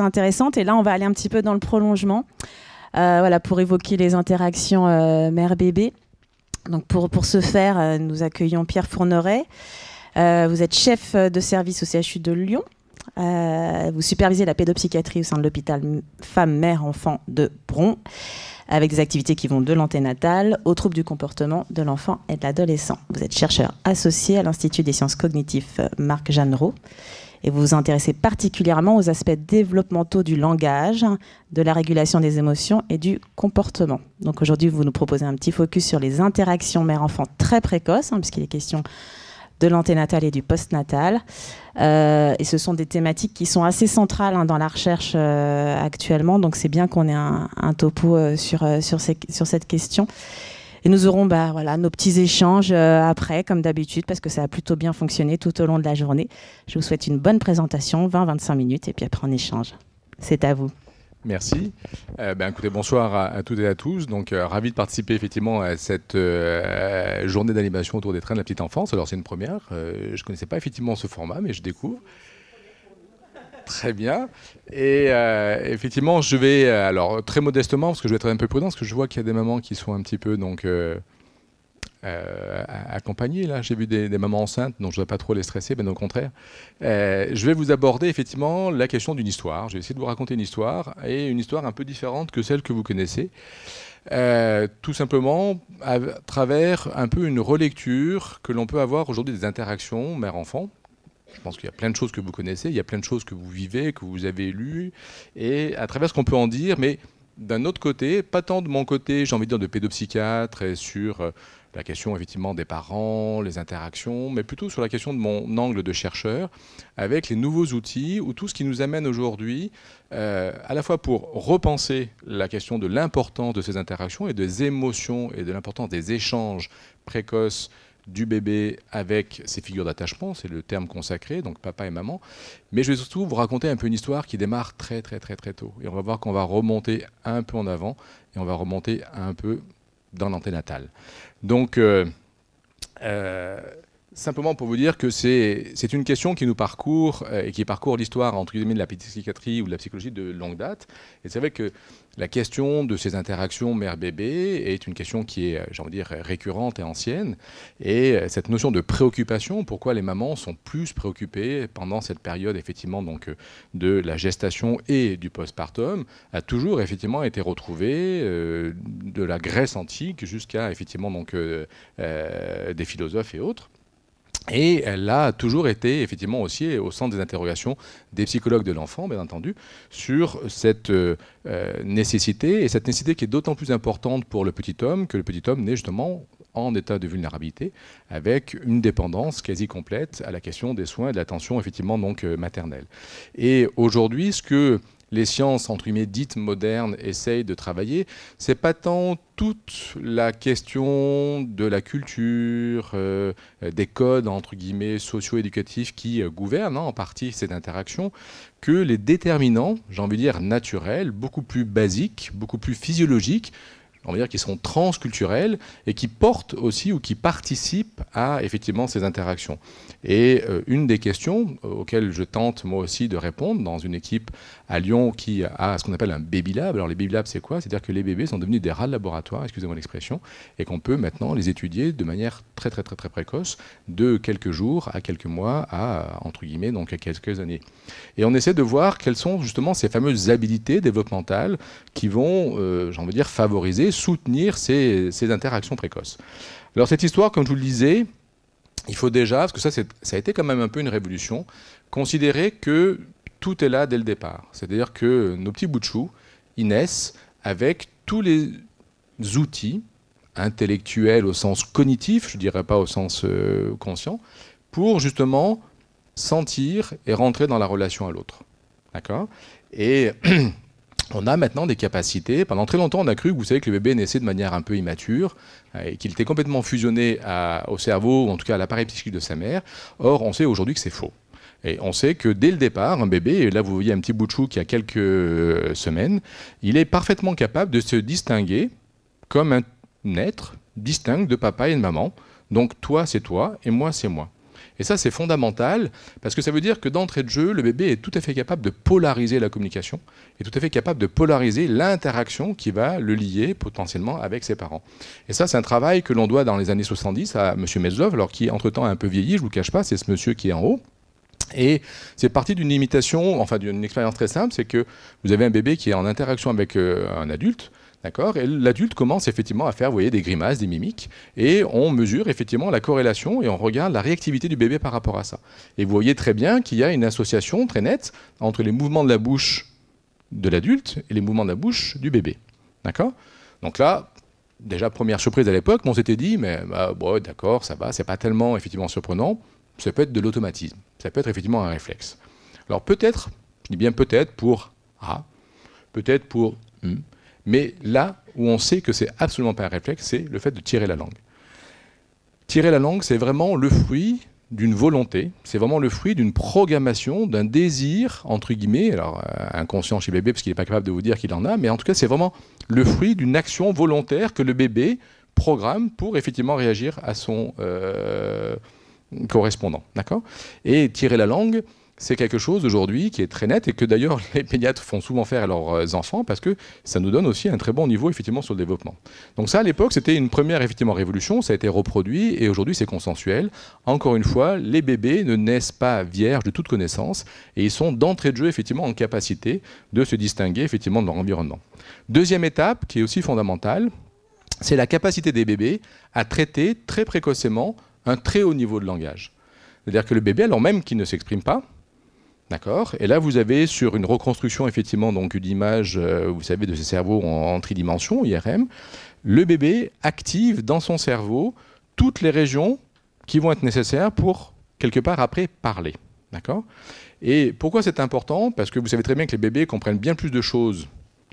intéressante. Et là, on va aller un petit peu dans le prolongement, euh, voilà, pour évoquer les interactions euh, mère-bébé. Donc, pour, pour ce faire, euh, nous accueillons Pierre Fourneret. vous êtes chef de service au CHU de Lyon. vous supervisez la pédopsychiatrie au sein de l'hôpital Femme-Mère-Enfant de Bron, avec des activités qui vont de l'anténatale aux troubles du comportement de l'enfant et de l'adolescent. Vous êtes chercheur associé à l'Institut des sciences cognitives Marc Roux et vous vous intéressez particulièrement aux aspects développementaux du langage, de la régulation des émotions et du comportement. Donc aujourd'hui, vous nous proposez un petit focus sur les interactions mère-enfant très précoces, hein, puisqu'il est question de l'anténatal et du postnatal. Euh, et ce sont des thématiques qui sont assez centrales hein, dans la recherche euh, actuellement, donc c'est bien qu'on ait un, topo euh, sur, euh, sur, ces, sur cette question. Et nous aurons bah, voilà, nos petits échanges euh, après, comme d'habitude, parce que ça a plutôt bien fonctionné tout au long de la journée. Je vous souhaite une bonne présentation, 20-25 minutes, et puis après on échange. C'est à vous. Merci. Euh, ben, écoutez, bonsoir à, toutes et à tous. Donc, euh, ravi de participer effectivement à cette journée d'animation autour des trains de la petite enfance. Alors, c'est une première. je ne connaissais pas effectivement ce format, mais je découvre. Très bien. Et euh, effectivement, je vais, euh, alors très modestement, parce que je vais être un peu prudent, parce que je vois qu'il y a des mamans qui sont un petit peu donc euh, accompagnées. Là, j'ai vu des, mamans enceintes, donc je ne pas trop les stresser, bien au contraire. je vais vous aborder effectivement la question d'une histoire. Je vais essayer de vous raconter une histoire, et une histoire un peu différente que celle que vous connaissez. tout simplement à travers un peu une relecture que l'on peut avoir aujourd'hui des interactions mère-enfant, je pense qu'il y a plein de choses que vous connaissez, il y a plein de choses que vous vivez, que vous avez lues, et à travers ce qu'on peut en dire, mais d'un autre côté, pas tant de mon côté, j'ai envie de dire, de pédopsychiatre sur euh, la question effectivement des parents, les interactions, mais plutôt sur la question de mon angle de chercheur avec les nouveaux outils ou tout ce qui nous amène aujourd'hui euh, à la fois pour repenser la question de l'importance de ces interactions et des émotions et de l'importance des échanges précoces du bébé avec ses figures d'attachement, c'est le terme consacré, donc papa et maman. Mais je vais surtout vous raconter un peu une histoire qui démarre très très très très tôt. Et on va voir qu'on va remonter un peu en avant et on va remonter un peu dans l'anténatal. Donc, euh, euh, simplement pour vous dire que c'est une question qui nous parcourt euh, et qui parcourt l'histoire entre guillemets de la psychiatrie ou de la psychologie de longue date. Et c'est vrai que la question de ces interactions mère-bébé est une question qui est, dire, récurrente et ancienne. Et euh, cette notion de préoccupation, pourquoi les mamans sont plus préoccupées pendant cette période, effectivement, donc euh, de la gestation et du postpartum, a toujours effectivement été retrouvée euh, de la Grèce antique jusqu'à effectivement donc des philosophes et autres. Et elle a toujours été effectivement aussi au centre des interrogations des psychologues de l'enfant, bien entendu, sur cette euh, euh, nécessité, et cette nécessité qui est d'autant plus importante pour le petit homme que le petit homme naît justement en état de vulnérabilité, avec une dépendance quasi complète à la question des soins et de l'attention effectivement donc euh, maternelle. Et aujourd'hui, ce que les sciences entre guillemets dites modernes essayent de travailler, c'est pas tant toute la question de la culture, euh, des codes entre guillemets socio-éducatifs qui euh, gouvernent hein, en partie cette interaction, que les déterminants, j'ai envie de dire naturels, beaucoup plus basiques, beaucoup plus physiologiques on va dire, qui sont transculturels et qui portent aussi ou qui participent à effectivement ces interactions. Et euh, une des questions euh, auxquelles je tente moi aussi de répondre dans une équipe à Lyon qui a ce qu'on appelle un baby lab. Alors les baby labs, c'est quoi C'est-à-dire que les bébés sont devenus des rats de laboratoire, excusez-moi l'expression, et qu'on peut maintenant les étudier de manière très très très très précoce, de quelques jours à quelques mois à entre guillemets donc à quelques années. Et on essaie de voir quelles sont justement ces fameuses habilités développementales qui vont, euh, j'en veux dire, favoriser soutenir ces, interactions précoces. Alors cette histoire, comme je vous le disais, il faut déjà, parce que ça, ça a été quand même un peu une révolution, considérer que tout est là dès le départ. C'est-à-dire que nos petits bouts de naissent avec tous les outils intellectuels au sens cognitif, je ne dirais pas au sens euh, conscient, pour justement sentir et rentrer dans la relation à l'autre. D'accord Et on a maintenant des capacités. Pendant très longtemps, on a cru que vous savez que le bébé naissait de manière un peu immature euh, et qu'il était complètement fusionné au cerveau, ou en tout cas à l'appareil psychique de sa mère. Or, on sait aujourd'hui que c'est faux. Et on sait que dès le départ, un bébé, et là vous voyez un petit bout de chou qui a quelques euh, semaines, il est parfaitement capable de se distinguer comme un être distinct de papa et de maman. Donc toi, c'est toi, et moi, c'est moi. Et ça, c'est fondamental, parce que ça veut dire que d'entrée de jeu, le bébé est tout à fait capable de polariser la communication, est tout à fait capable de polariser l'interaction qui va le lier potentiellement avec ses parents. Et ça, c'est un travail que l'on doit dans les années 70 à M. Metzlov, alors qui, entre-temps, a un peu vieilli, je ne vous cache pas, c'est ce monsieur qui est en haut. Et c'est parti d'une imitation, enfin d'une expérience très simple, c'est que vous avez un bébé qui est en interaction avec euh, un adulte, D'accord Et l'adulte commence effectivement à faire voyez, des grimaces, des mimiques, et on mesure effectivement la corrélation et on regarde la réactivité du bébé par rapport à ça. Et vous voyez très bien qu'il y a une association très nette entre les mouvements de la bouche de l'adulte et les mouvements de la bouche du bébé. D'accord Donc là, déjà première surprise à l'époque, on s'était dit, mais bah, d'accord, ça va, c'est pas tellement effectivement surprenant, ça peut être de l'automatisme, ça peut être effectivement un réflexe. Alors peut-être, je dis bien peut-être pour A, peut-être pour hmm, mais là où on sait que c'est absolument pas un réflexe, c'est le fait de tirer la langue. Tirer la langue, c'est vraiment le fruit d'une volonté, c'est vraiment le fruit d'une programmation, d'un désir, entre guillemets, alors euh, inconscient chez bébé parce qu'il n'est pas capable de vous dire qu'il en a, mais en tout cas c'est vraiment le fruit d'une action volontaire que le bébé programme pour effectivement réagir à son euh, correspondant. Et tirer la langue, c'est quelque chose aujourd'hui qui est très net et que d'ailleurs les pédiatres font souvent faire à leurs euh, enfants parce que ça nous donne aussi un très bon niveau effectivement sur le développement. Donc ça à l'époque c'était une première effectivement révolution, ça a été reproduit et aujourd'hui c'est consensuel. Encore une fois, les bébés ne naissent pas vierges de toute connaissance et ils sont d'entrée de jeu effectivement en capacité de se distinguer effectivement de leur environnement. Deuxième étape qui est aussi fondamentale, c'est la capacité des bébés à traiter très précocement un très haut niveau de langage. C'est-à-dire que le bébé, alors même qu'il ne s'exprime pas, et là, vous avez sur une reconstruction, effectivement, donc d'image, euh, vous savez, de ces cerveaux en, tridimension, IRM, le bébé active dans son cerveau toutes les régions qui vont être nécessaires pour, quelque part, après, parler. D'accord Et pourquoi c'est important Parce que vous savez très bien que les bébés comprennent bien plus de choses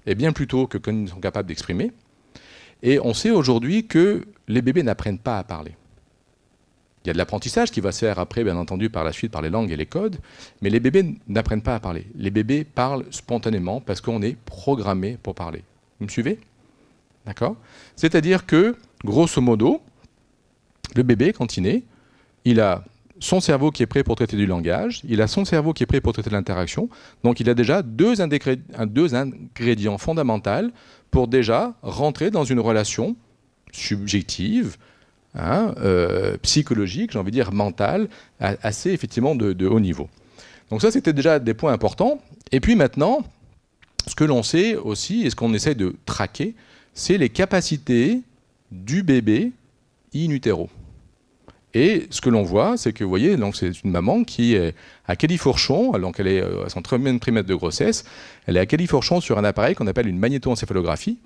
et bien plus tôt que quand ils sont capables d'exprimer. Et on sait aujourd'hui que les bébés n'apprennent pas à parler. Il y a de l'apprentissage qui va se faire après, bien entendu, par la suite, par les langues et les codes, mais les bébés n'apprennent pas à parler. Les bébés parlent spontanément parce qu'on est programmé pour parler. Vous me suivez D'accord C'est-à-dire que, grosso modo, le bébé, quand il naît, il a son cerveau qui est prêt pour traiter du langage, il a son cerveau qui est prêt pour traiter de l'interaction, donc il a déjà deux ingrédients fondamentaux pour déjà rentrer dans une relation subjective, Hein, euh, psychologique, j'ai envie de dire mental, assez effectivement de, haut niveau. Donc ça, c'était déjà des points importants. Et puis maintenant, ce que l'on sait aussi, et ce qu'on essaie de traquer, c'est les capacités du bébé in utero. Et ce que l'on voit, c'est que vous voyez, donc c'est une maman qui est à califourchon, donc elle est euh, à son trimestre de grossesse, elle est à califourchon sur un appareil qu'on appelle une magnétoencéphalographie.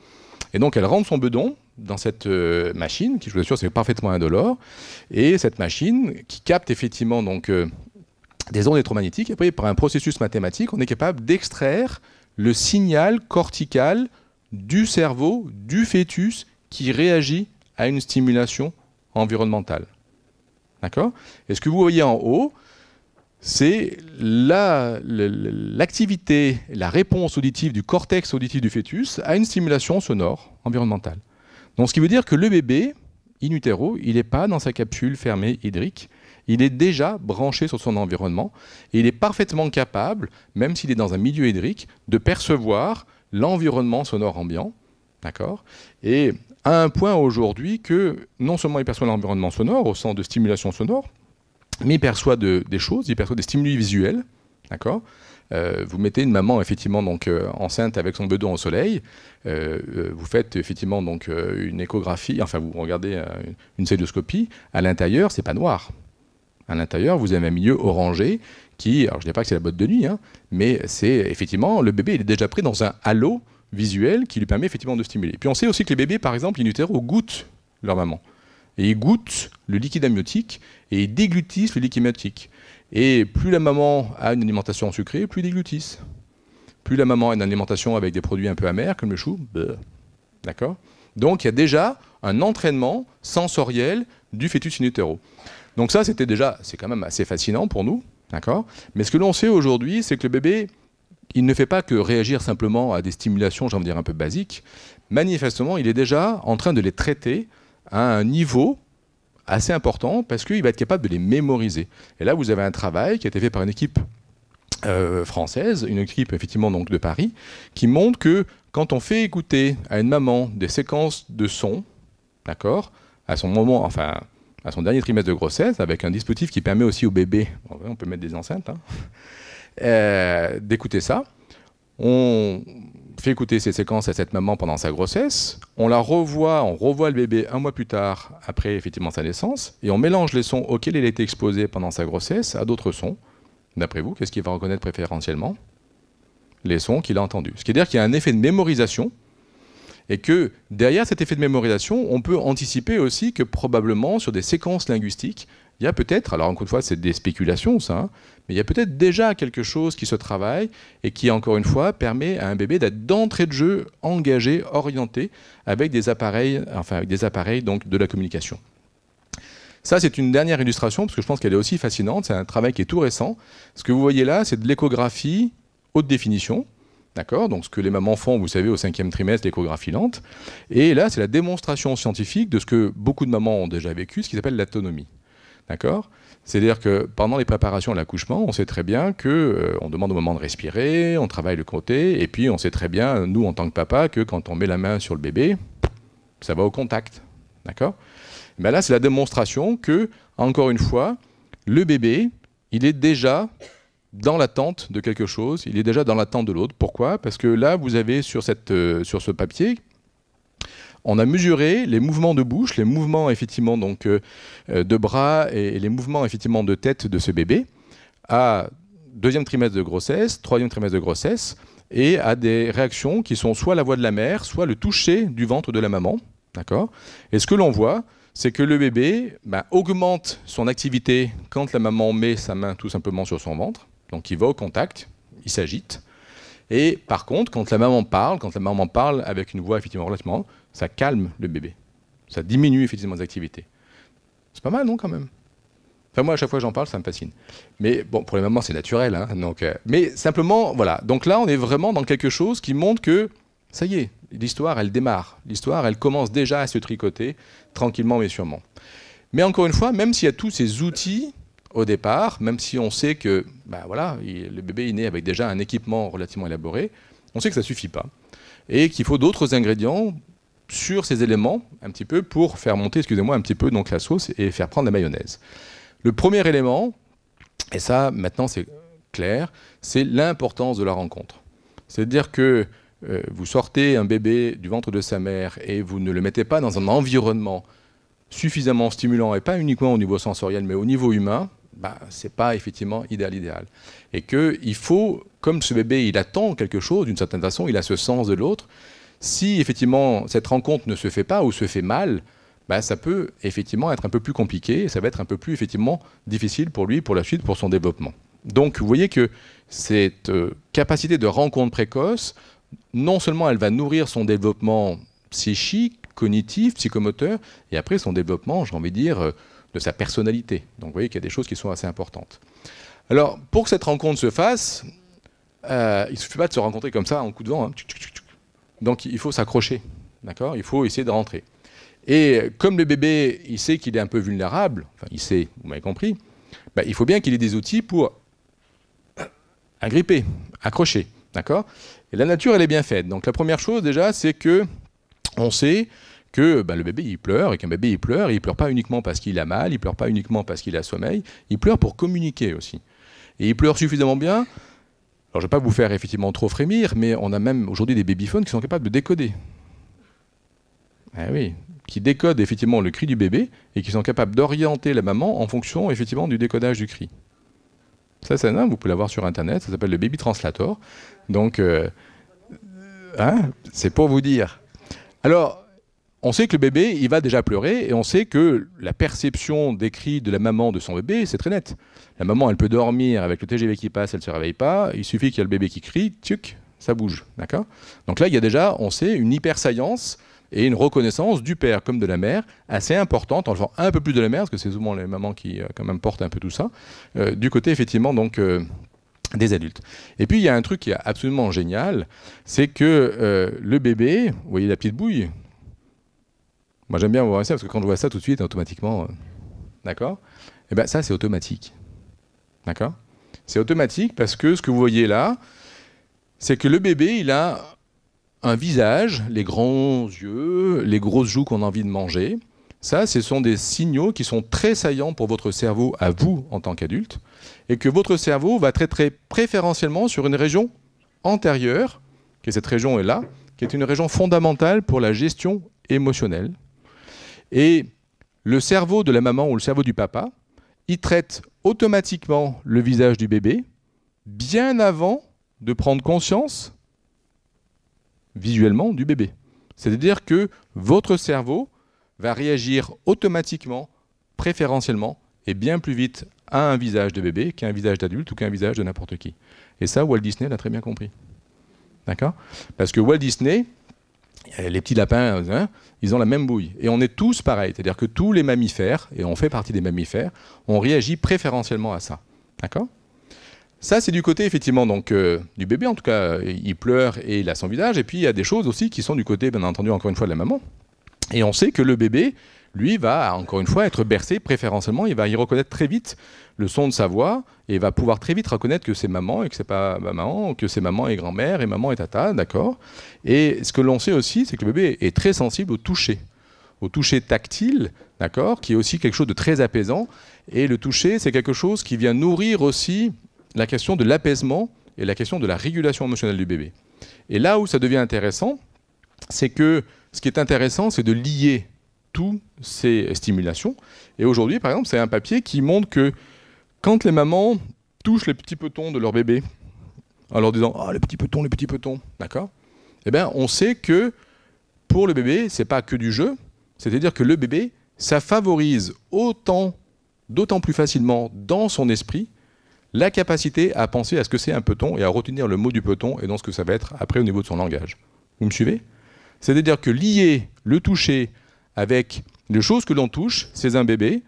Et donc elle rentre son bedon dans cette euh, machine, qui je vous assure c'est parfaitement indolore, et cette machine qui capte effectivement donc, euh, des ondes électromagnétiques, et puis par un processus mathématique, on est capable d'extraire le signal cortical du cerveau, du fœtus, qui réagit à une stimulation environnementale. D'accord Et ce que vous voyez en haut, c'est l'activité, la, réponse auditive du cortex auditif du fœtus à une stimulation sonore environnementale. Donc ce qui veut dire que le bébé, in utero, il n'est pas dans sa capsule fermée hydrique, il est déjà branché sur son environnement et il est parfaitement capable, même s'il est dans un milieu hydrique, de percevoir l'environnement sonore ambiant. D'accord Et à un point aujourd'hui que non seulement il perçoit l'environnement sonore au sens de stimulation sonore, mais il perçoit des choses, il perçoit des stimuli visuels, d'accord euh, vous mettez une maman effectivement donc euh, enceinte avec son bedon au soleil, euh, vous faites effectivement donc une échographie, enfin vous regardez une cœlioscopie. à l'intérieur c'est pas noir. À l'intérieur vous avez un milieu orangé qui, alors je ne dis pas que c'est la botte de nuit, hein, mais c'est effectivement le bébé il est déjà pris dans un halo visuel qui lui permet effectivement de stimuler. Puis on sait aussi que les bébés par exemple in utero goûtent leur maman et ils goûtent le liquide amniotique et ils déglutissent le liquide Et plus la maman a une alimentation sucrée, plus ils déglutissent. Plus la maman a une alimentation avec des produits un peu amers, comme le chou, d'accord Donc il y a déjà un entraînement sensoriel du fœtus in Donc ça, c'était déjà, c'est quand même assez fascinant pour nous, d'accord Mais ce que l'on sait aujourd'hui, c'est que le bébé, il ne fait pas que réagir simplement à des stimulations, j'ai envie de dire, un peu basiques. Manifestement, il est déjà en train de les traiter à un niveau assez important parce qu'il va être capable de les mémoriser. Et là, vous avez un travail qui a été fait par une équipe euh, française, une équipe effectivement donc de Paris, qui montre que quand on fait écouter à une maman des séquences de sons d'accord, à son moment, enfin à son dernier trimestre de grossesse, avec un dispositif qui permet aussi au bébé, on peut mettre des enceintes, hein, euh, d'écouter ça, on fait écouter ces séquences à cette maman pendant sa grossesse. On la revoit, on revoit le bébé un mois plus tard, après effectivement sa naissance, et on mélange les sons auxquels il a été exposé pendant sa grossesse à d'autres sons. D'après vous, qu'est-ce qu'il va reconnaître préférentiellement Les sons qu'il a entendus. Ce qui veut dire qu'il y a un effet de mémorisation, et que derrière cet effet de mémorisation, on peut anticiper aussi que probablement sur des séquences linguistiques, il y a peut-être, alors encore une fois, c'est des spéculations, ça, hein, mais il y a peut-être déjà quelque chose qui se travaille et qui, encore une fois, permet à un bébé d'être d'entrée de jeu engagé, orienté, avec des appareils, enfin, avec des appareils donc, de la communication. Ça, c'est une dernière illustration, parce que je pense qu'elle est aussi fascinante. C'est un travail qui est tout récent. Ce que vous voyez là, c'est de l'échographie haute définition. D'accord Donc, ce que les mamans font, vous savez, au cinquième trimestre, l'échographie lente. Et là, c'est la démonstration scientifique de ce que beaucoup de mamans ont déjà vécu, ce qu'ils appellent l'autonomie. D'accord c'est-à-dire que pendant les préparations à l'accouchement, on sait très bien que euh, on demande au moment de respirer, on travaille le côté, et puis on sait très bien, nous en tant que papa, que quand on met la main sur le bébé, ça va au contact. D'accord Mais ben là, c'est la démonstration que, encore une fois, le bébé, il est déjà dans l'attente de quelque chose, il est déjà dans l'attente de l'autre. Pourquoi Parce que là, vous avez sur, cette, euh, sur ce papier on a mesuré les mouvements de bouche, les mouvements effectivement donc, euh, euh, de bras et, les mouvements effectivement de tête de ce bébé à deuxième trimestre de grossesse, troisième trimestre de grossesse, et à des réactions qui sont soit la voix de la mère, soit le toucher du ventre de la maman. D'accord Et ce que l'on voit, c'est que le bébé bah, augmente son activité quand la maman met sa main tout simplement sur son ventre. Donc il va au contact, il s'agite. Et par contre, quand la maman parle, quand la maman parle avec une voix effectivement relativement ça calme le bébé. Ça diminue effectivement les activités. C'est pas mal, non, quand même Enfin, moi, à chaque fois que j'en parle, ça me fascine. Mais bon, pour les mamans, c'est naturel. Hein, donc, euh, mais simplement, voilà. Donc là, on est vraiment dans quelque chose qui montre que, ça y est, l'histoire, elle démarre. L'histoire, elle commence déjà à se tricoter, tranquillement mais sûrement. Mais encore une fois, même s'il y a tous ces outils au départ, même si on sait que ben voilà, le bébé est né avec déjà un équipement relativement élaboré, on sait que ça ne suffit pas. Et qu'il faut d'autres ingrédients sur ces éléments un petit peu pour faire monter, excusez-moi, un petit peu donc la sauce et faire prendre la mayonnaise. Le premier élément, et ça maintenant c'est clair, c'est l'importance de la rencontre. C'est-à-dire que euh, vous sortez un bébé du ventre de sa mère et vous ne le mettez pas dans un environnement suffisamment stimulant, et pas uniquement au niveau sensoriel, mais au niveau humain, bah, ce n'est pas effectivement idéal, idéal. Et qu'il faut, comme ce bébé, il attend quelque chose d'une certaine façon, il a ce sens de l'autre, si effectivement cette rencontre ne se fait pas ou se fait mal, bah, ça peut effectivement être un peu plus compliqué, et ça va être un peu plus effectivement difficile pour lui, pour la suite, pour son développement. Donc vous voyez que cette euh, capacité de rencontre précoce, non seulement elle va nourrir son développement psychique, cognitif, psychomoteur, et après son développement, j'ai envie de dire, euh, de sa personnalité. Donc vous voyez qu'il y a des choses qui sont assez importantes. Alors pour que cette rencontre se fasse, euh, il ne suffit pas de se rencontrer comme ça en coup de vent. Hein, donc il faut s'accrocher, d'accord Il faut essayer de rentrer. Et comme le bébé, il sait qu'il est un peu vulnérable, enfin il sait, vous m'avez compris, bah, il faut bien qu'il ait des outils pour agripper, accrocher, d'accord Et la nature, elle est bien faite. Donc la première chose déjà, c'est que on sait que bah, le bébé il pleure et qu'un bébé il pleure, il pleure pas uniquement parce qu'il a mal, il pleure pas uniquement parce qu'il a sommeil, il pleure pour communiquer aussi. Et il pleure suffisamment bien alors je ne vais pas vous faire effectivement trop frémir, mais on a même aujourd'hui des babyphones qui sont capables de décoder. Ah oui, qui décodent effectivement le cri du bébé et qui sont capables d'orienter la maman en fonction effectivement du décodage du cri. Ça, c'est un vous pouvez l'avoir sur Internet, ça s'appelle le Baby Translator. Donc, euh, hein, c'est pour vous dire. Alors, on sait que le bébé, il va déjà pleurer et on sait que la perception des cris de la maman de son bébé, c'est très net. La maman, elle peut dormir avec le TGV qui passe, elle ne se réveille pas. Il suffit qu'il y ait le bébé qui crie, tuc, ça bouge. D'accord Donc là, il y a déjà, on sait, une hypersaillance et une reconnaissance du père comme de la mère assez importante, en le un peu plus de la mère, parce que c'est souvent les mamans qui, euh, quand même, portent un peu tout ça, euh, du côté, effectivement, donc. Euh, des adultes. Et puis il y a un truc qui est absolument génial, c'est que le bébé, vous voyez la petite bouille, moi, j'aime bien voir ça parce que quand je vois ça tout de suite, automatiquement, euh, d'accord Eh bien, ça, c'est automatique. D'accord C'est automatique parce que ce que vous voyez là, c'est que le bébé, il a un visage, les grands yeux, les grosses joues qu'on a envie de manger. Ça, ce sont des signaux qui sont très saillants pour votre cerveau, à vous en tant qu'adulte, et que votre cerveau va traiter préférentiellement sur une région antérieure, qui est cette région est là, qui est une région fondamentale pour la gestion émotionnelle, et le cerveau de la maman ou le cerveau du papa, il traite automatiquement le visage du bébé bien avant de prendre conscience visuellement du bébé. C'est-à-dire que votre cerveau va réagir automatiquement, préférentiellement, et bien plus vite à un visage de bébé qu'à un visage d'adulte ou qu'à un visage de n'importe qui. Et ça, Walt Disney l'a très bien compris. D'accord Parce que Walt Disney, euh, les petits lapins, hein, ils ont la même bouille. Et on est tous pareils, c'est-à-dire que tous les mammifères, et on fait partie des mammifères, on réagit préférentiellement à ça. D'accord ça, c'est du côté effectivement donc euh, du bébé. En tout cas, euh, il pleure et il a son visage. Et puis il y a des choses aussi qui sont du côté, bien entendu, encore une fois, de la maman. Et on sait que le bébé, lui va, encore une fois, être bercé préférentiellement, il va y reconnaître très vite le son de sa voix, et va pouvoir très vite reconnaître que c'est maman et que c'est pas maman, que c'est maman et grand-mère, et maman et tata, d'accord Et ce que l'on sait aussi, c'est que le bébé est très sensible au toucher au toucher tactile, d'accord, qui est aussi quelque chose de très apaisant. Et le toucher, c'est quelque chose qui vient nourrir aussi la question de l'apaisement et la question de la régulation émotionnelle du bébé. Et là où ça devient intéressant, c'est que ce qui est intéressant, c'est de lier toutes ces stimulations. Et aujourd'hui, par exemple, c'est un papier qui montre que quand les mamans touchent les petits petons de leur bébé, en leur disant Ah, oh, les petits petons, les petits petons, d'accord Eh bien, on sait que pour le bébé, c'est pas que du jeu, c'est-à-dire que le bébé, ça favorise autant, d'autant plus facilement dans son esprit, la capacité à penser à ce que c'est un peton et à retenir le mot du peton et dans ce que ça va être après au niveau de son langage. Vous me suivez C'est-à-dire que lier le toucher, avec les choses que l'on touche, c'est un bébé,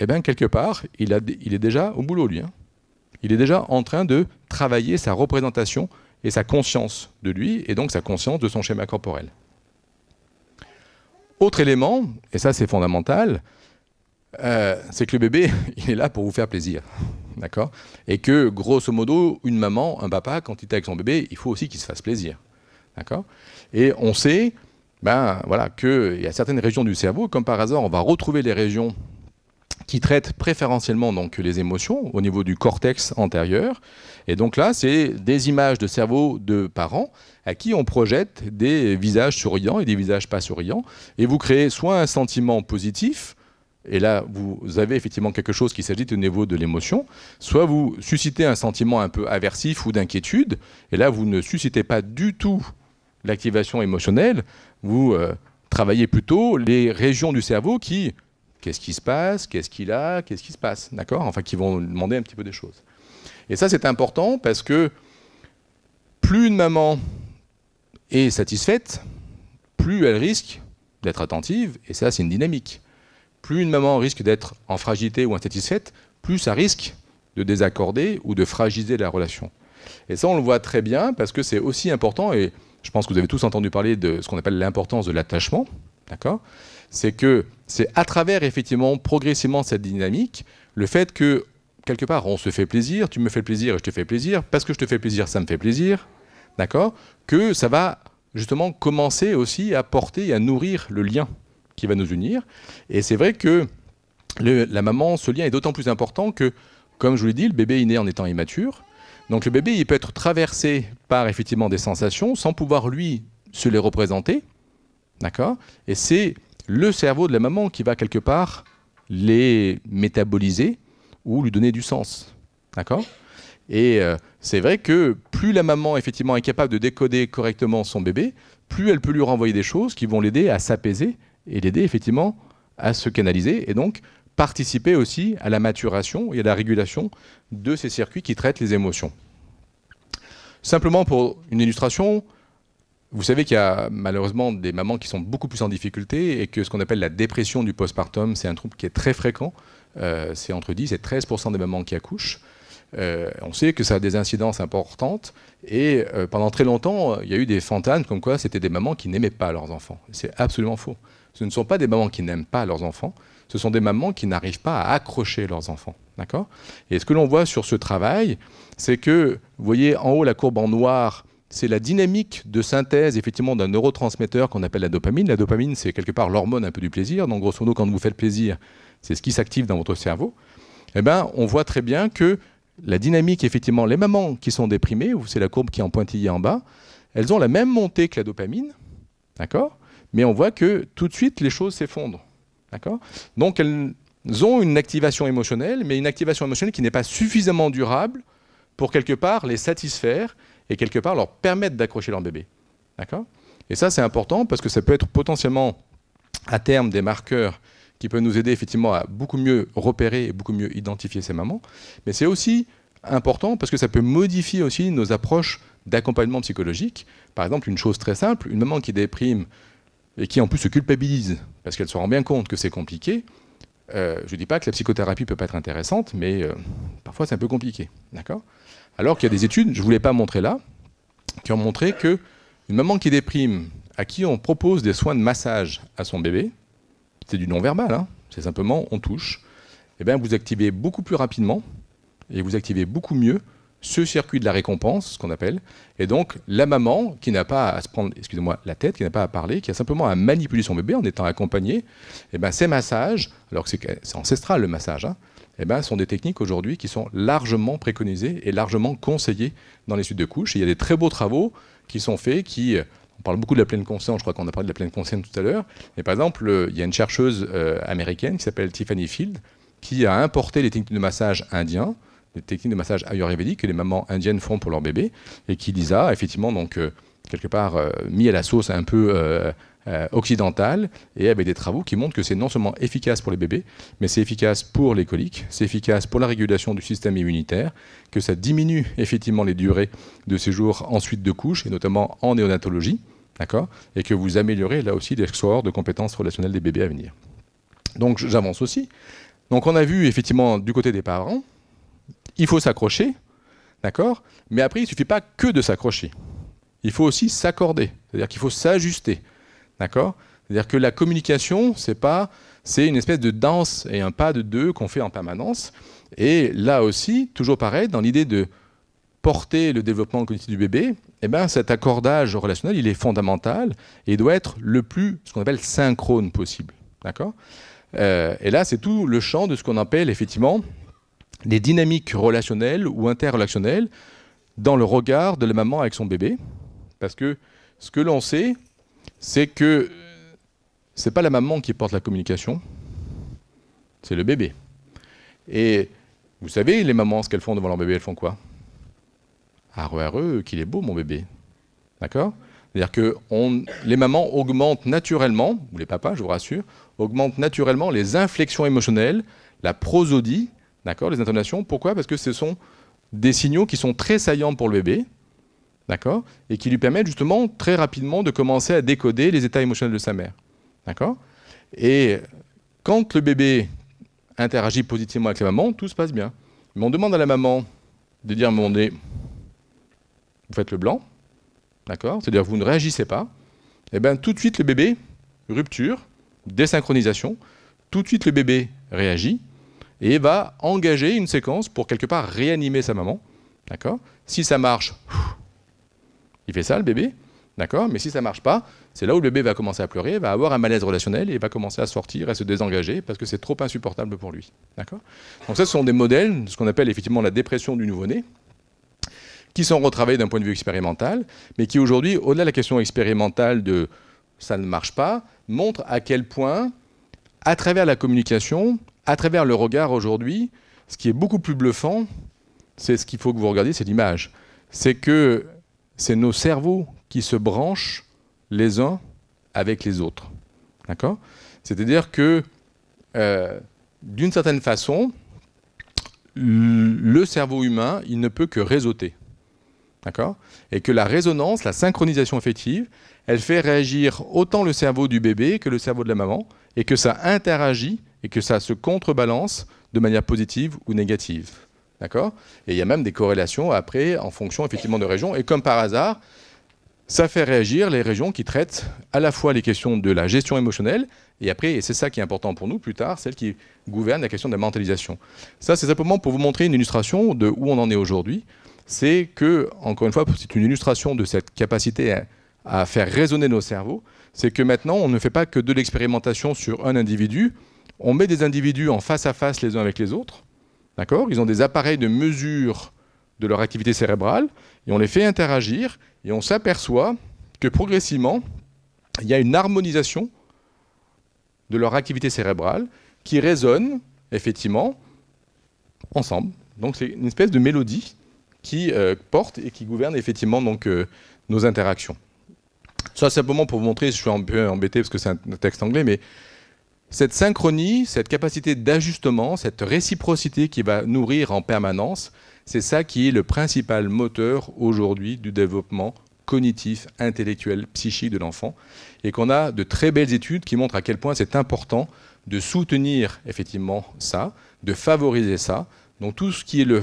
eh bien, quelque part, il, est déjà au boulot, lui. Hein. Il est déjà en train de travailler sa représentation et sa conscience de lui, et donc sa conscience de son schéma corporel. Autre élément, et ça c'est fondamental, euh, c'est que le bébé, il est là pour vous faire plaisir. D'accord Et que, grosso modo, une maman, un papa, quand il est avec son bébé, il faut aussi qu'il se fasse plaisir. D'accord Et on sait ben, voilà, qu'il y a certaines régions du cerveau, comme par hasard, on va retrouver les régions qui traitent préférentiellement donc les émotions au niveau du cortex antérieur. Et donc là, c'est des images de cerveau de parents à qui on projette des visages souriants et des visages pas souriants. Et vous créez soit un sentiment positif, et là vous avez effectivement quelque chose qui s'agite au niveau de l'émotion, soit vous suscitez un sentiment un peu aversif ou d'inquiétude, et là vous ne suscitez pas du tout l'activation émotionnelle, vous euh, travaillez plutôt les régions du cerveau qui, qu'est-ce qui se passe, qu'est-ce qu'il a, qu'est-ce qui se passe, d'accord Enfin, qui vont demander un petit peu des choses. Et ça, c'est important parce que plus une maman est satisfaite, plus elle risque d'être attentive, et ça, c'est une dynamique. Plus une maman risque d'être en fragilité ou insatisfaite, plus ça risque de désaccorder ou de fragiliser la relation. Et ça, on le voit très bien parce que c'est aussi important, et je pense que vous avez tous entendu parler de ce qu'on appelle l'importance de l'attachement, d'accord C'est que c'est à travers effectivement progressivement cette dynamique, le fait que quelque part on se fait plaisir, tu me fais plaisir et je te fais plaisir, parce que je te fais plaisir, ça me fait plaisir, d'accord Que ça va justement commencer aussi à porter et à nourrir le lien qui va nous unir. Et c'est vrai que la maman, ce lien est d'autant plus important que, comme je vous l'ai dit, le bébé est né en étant immature. Donc le bébé, il peut être traversé par effectivement des sensations sans pouvoir lui se les représenter. D'accord Et c'est le cerveau de la maman qui va quelque part les métaboliser ou lui donner du sens. D'accord Et euh, c'est vrai que plus la maman effectivement est capable de décoder correctement son bébé, plus elle peut lui renvoyer des choses qui vont l'aider à s'apaiser et l'aider effectivement à se canaliser et donc participer aussi à la maturation et à la régulation de ces circuits qui traitent les émotions. Simplement pour une illustration, vous savez qu'il y a malheureusement des mamans qui sont beaucoup plus en difficulté et que ce qu'on appelle la dépression du postpartum, c'est un trouble qui est très fréquent. Euh, c'est entre 10 et 13 des mamans qui accouchent. Euh, on sait que ça a des incidences importantes et euh, pendant très longtemps, il y a eu des fantasmes comme quoi c'était des mamans qui n'aimaient pas leurs enfants. C'est absolument faux. Ce ne sont pas des mamans qui n'aiment pas leurs enfants, ce sont des mamans qui n'arrivent pas à accrocher leurs enfants. D'accord Et ce que l'on voit sur ce travail, c'est que, vous voyez en haut la courbe en noir, c'est la dynamique de synthèse effectivement d'un neurotransmetteur qu'on appelle la dopamine. La dopamine, c'est quelque part l'hormone un peu du plaisir. Donc grosso modo, quand vous faites plaisir, c'est ce qui s'active dans votre cerveau. Eh bien, on voit très bien que la dynamique, effectivement, les mamans qui sont déprimées, c'est la courbe qui est en pointillé en bas, elles ont la même montée que la dopamine, d'accord Mais on voit que tout de suite, les choses s'effondrent. D'accord Donc elles ont une activation émotionnelle, mais une activation émotionnelle qui n'est pas suffisamment durable pour quelque part les satisfaire et quelque part leur permettre d'accrocher leur bébé. D'accord Et ça c'est important parce que ça peut être potentiellement à terme des marqueurs qui peuvent nous aider effectivement à beaucoup mieux repérer et beaucoup mieux identifier ces mamans, mais c'est aussi important parce que ça peut modifier aussi nos approches d'accompagnement psychologique. Par exemple, une chose très simple, une maman qui déprime et qui en plus se culpabilise, parce qu'elle se rend bien compte que c'est compliqué. Euh, je ne dis pas que la psychothérapie peut pas être intéressante, mais euh, parfois c'est un peu compliqué. D'accord Alors qu'il y a des études, je ne voulais pas montrer là, qui ont montré que une maman qui déprime, à qui on propose des soins de massage à son bébé, c'est du non-verbal, hein, c'est simplement on touche, et eh bien vous activez beaucoup plus rapidement et vous activez beaucoup mieux ce circuit de la récompense, ce qu'on appelle, et donc la maman qui n'a pas à se prendre, excusez-moi, la tête, qui n'a pas à parler, qui a simplement à manipuler son bébé en étant accompagnée, et eh ben ces massages, alors que c'est ancestral le massage, et hein, eh ben sont des techniques aujourd'hui qui sont largement préconisées et largement conseillées dans les suites de couches. il y a des très beaux travaux qui sont faits, qui on parle beaucoup de la pleine conscience, je crois qu'on a parlé de la pleine conscience tout à l'heure, Et par exemple, euh, il y a une chercheuse euh, américaine qui s'appelle Tiffany Field, qui a importé les techniques de massage indiens, des techniques de massage ayurvédique que les mamans indiennes font pour leur bébés et qui Lisa effectivement donc euh, quelque part euh, mis à la sauce un peu euh, occidentale et avec des travaux qui montrent que c'est non seulement efficace pour les bébés, mais c'est efficace pour les coliques, c'est efficace pour la régulation du système immunitaire, que ça diminue effectivement les durées de séjour ensuite de couche, et notamment en néonatologie, d'accord, et que vous améliorez là aussi les de compétences relationnelles des bébés à venir. Donc j'avance aussi. Donc on a vu effectivement du côté des parents, il faut s'accrocher, d'accord Mais après, il ne suffit pas que de s'accrocher. Il faut aussi s'accorder, c'est-à-dire qu'il faut s'ajuster, d'accord C'est-à-dire que la communication, c'est pas, c'est une espèce de danse et un pas de deux qu'on fait en permanence. Et là aussi, toujours pareil, dans l'idée de porter le développement cognitif du bébé, eh ben cet accordage relationnel, il est fondamental et doit être le plus, ce qu'on appelle, synchrone possible. D'accord euh, Et là, c'est tout le champ de ce qu'on appelle effectivement des dynamiques relationnelles ou interrelationnelles dans le regard de la maman avec son bébé. Parce que ce que l'on sait, c'est que euh, ce n'est pas la maman qui porte la communication, c'est le bébé. Et vous savez, les mamans, ce qu'elles font devant leur bébé, elles font quoi Arre, arre, qu'il est beau mon bébé. D'accord C'est-à-dire que les mamans augmentent naturellement, ou les papas, je vous rassure, augmentent naturellement les inflexions émotionnelles, la prosodie, D'accord Les intonations, pourquoi Parce que ce sont des signaux qui sont très saillants pour le bébé, d'accord Et qui lui permettent justement très rapidement de commencer à décoder les états émotionnels de sa mère, d'accord Et quand le bébé interagit positivement avec la maman, tout se passe bien. Mais on demande à la maman de dire à un vous faites le blanc, d'accord C'est-à-dire vous ne réagissez pas. Et eh bien tout de suite le bébé, rupture, désynchronisation, tout de suite le bébé réagit, et va engager une séquence pour quelque part réanimer sa maman. D'accord Si ça marche, il fait ça le bébé. D'accord Mais si ça marche pas, c'est là où le bébé va commencer à pleurer, va avoir un malaise relationnel et va commencer à sortir, à se désengager parce que c'est trop insupportable pour lui. D'accord Donc ça, ce sont des modèles ce qu'on appelle effectivement la dépression du nouveau-né qui sont retravaillés d'un point de vue expérimental, mais qui aujourd'hui, au-delà de la question expérimentale de ça ne marche pas, montrent à quel point, à travers la communication, à travers le regard aujourd'hui, ce qui est beaucoup plus bluffant, c'est ce qu'il faut que vous regardiez, c'est l'image. C'est que c'est nos cerveaux qui se branchent les uns avec les autres. D'accord C'est-à-dire que, euh, d'une certaine façon, le cerveau humain, il ne peut que réseauter. D'accord Et que la résonance, la synchronisation effective, elle fait réagir autant le cerveau du bébé que le cerveau de la maman, et que ça interagit et que ça se contrebalance de manière positive ou négative. D'accord Et il y a même des corrélations après en fonction effectivement de régions. Et comme par hasard, ça fait réagir les régions qui traitent à la fois les questions de la gestion émotionnelle et après, et c'est ça qui est important pour nous plus tard, celle qui gouverne la question de la mentalisation. Ça, c'est simplement pour vous montrer une illustration de où on en est aujourd'hui. C'est que, encore une fois, c'est une illustration de cette capacité à, à faire résonner nos cerveaux. C'est que maintenant, on ne fait pas que de l'expérimentation sur un individu, on met des individus en face à face les uns avec les autres, d'accord Ils ont des appareils de mesure de leur activité cérébrale, et on les fait interagir, et on s'aperçoit que progressivement, il y a une harmonisation de leur activité cérébrale qui résonne effectivement ensemble. Donc c'est une espèce de mélodie qui euh, porte et qui gouverne effectivement donc, euh, nos interactions. Ça simplement pour vous montrer, je suis un peu embêté parce que c'est un texte anglais, mais cette synchronie, cette capacité d'ajustement, cette réciprocité qui va nourrir en permanence, c'est ça qui est le principal moteur aujourd'hui du développement cognitif, intellectuel, psychique de l'enfant, et qu'on a de très belles études qui montrent à quel point c'est important de soutenir effectivement ça, de favoriser ça. Donc tout ce qui est le,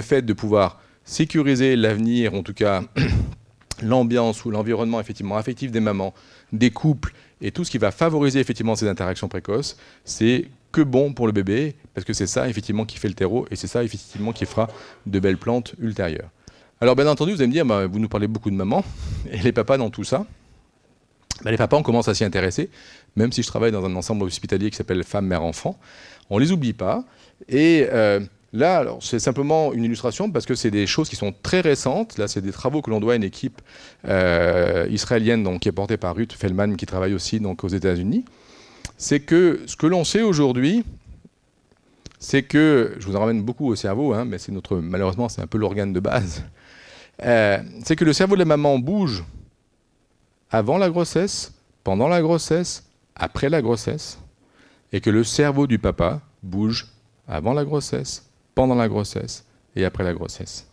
fait de pouvoir sécuriser l'avenir, en tout cas l'ambiance ou l'environnement effectivement affectif des mamans, des couples et tout ce qui va favoriser effectivement ces interactions précoces, c'est que bon pour le bébé, parce que c'est ça effectivement qui fait le terreau, et c'est ça effectivement qui fera de belles plantes ultérieures. Alors bien entendu, vous allez me dire, bah, vous nous parlez beaucoup de maman, et les papas dans tout ça. Bah, les papas, on commence à s'y intéresser, même si je travaille dans un ensemble hospitalier qui s'appelle femme-mère-enfant, On ne les oublie pas, et... Euh, Là, alors, c'est simplement une illustration parce que c'est des choses qui sont très récentes. Là, c'est des travaux que l'on doit à une équipe euh, israélienne donc, qui est portée par Ruth Feldman, qui travaille aussi donc, aux États-Unis. C'est que ce que l'on sait aujourd'hui, c'est que, je vous en ramène beaucoup au cerveau, hein, mais c'est notre, malheureusement, c'est un peu l'organe de base, euh, c'est que le cerveau de la maman bouge avant la grossesse, pendant la grossesse, après la grossesse, et que le cerveau du papa bouge avant la grossesse, pendant la grossesse et après la grossesse.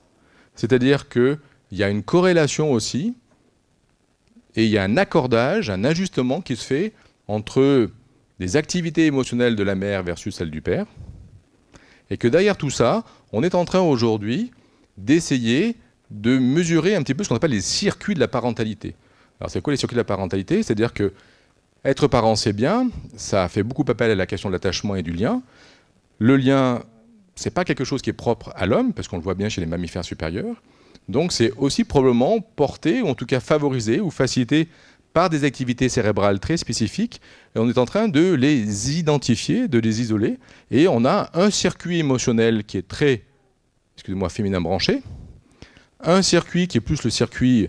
C'est-à-dire qu'il y a une corrélation aussi, et il y a un accordage, un ajustement qui se fait entre les activités émotionnelles de la mère versus celles du père, et que derrière tout ça, on est en train aujourd'hui d'essayer de mesurer un petit peu ce qu'on appelle les circuits de la parentalité. Alors c'est quoi les circuits de la parentalité C'est-à-dire que être parent, c'est bien, ça fait beaucoup appel à la question de l'attachement et du lien. Le lien n'est pas quelque chose qui est propre à l'homme, parce qu'on le voit bien chez les mammifères supérieurs. Donc c'est aussi probablement porté, ou en tout cas favorisé, ou facilité par des activités cérébrales très spécifiques. Et on est en train de les identifier, de les isoler. Et on a un circuit émotionnel qui est très, excusez-moi, féminin branché. Un circuit qui est plus le circuit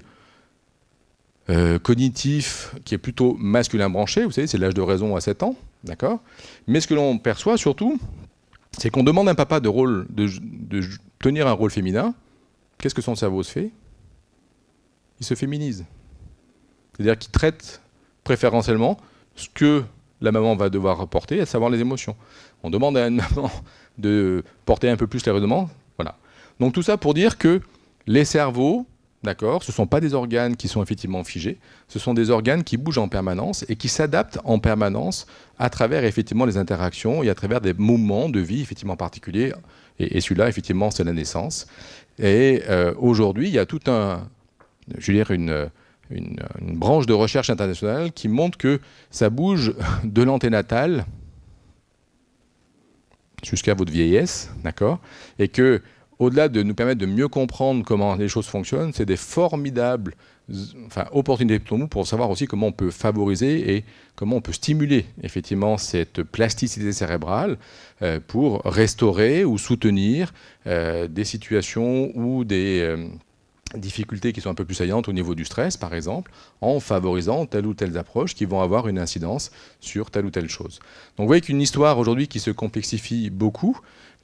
euh, cognitif, qui est plutôt masculin branché. Vous savez, c'est l'âge de raison à 7 ans. D'accord Mais ce que l'on perçoit surtout, c'est qu'on demande à un papa de, rôle, de, tenir un rôle féminin, qu'est-ce que son cerveau se fait Il se féminise. C'est-à-dire qu'il traite préférentiellement ce que la maman va devoir porter, à savoir les émotions. On demande à un maman de porter un peu plus les rudiments. Voilà. Donc tout ça pour dire que les cerveaux D'accord Ce ne sont pas des organes qui sont effectivement figés, ce sont des organes qui bougent en permanence et qui s'adaptent en permanence à travers effectivement les interactions et à travers des moments de vie effectivement particuliers. Et, celui-là, effectivement, c'est la naissance. Et euh, aujourd'hui, il y a tout un, je veux une, une, branche de recherche internationale qui montre que ça bouge de l'anténatal jusqu'à votre vieillesse, d'accord Et que au-delà de nous permettre de mieux comprendre comment les choses fonctionnent, c'est des formidables opportunités pour nous pour savoir aussi comment on peut favoriser et comment on peut stimuler effectivement cette plasticité cérébrale euh, pour restaurer ou soutenir euh, des situations ou des euh, difficultés qui sont un peu plus saillantes au niveau du stress, par exemple, en favorisant telle ou telle approche qui vont avoir une incidence sur telle ou telle chose. Donc vous voyez qu'une histoire aujourd'hui qui se complexifie beaucoup,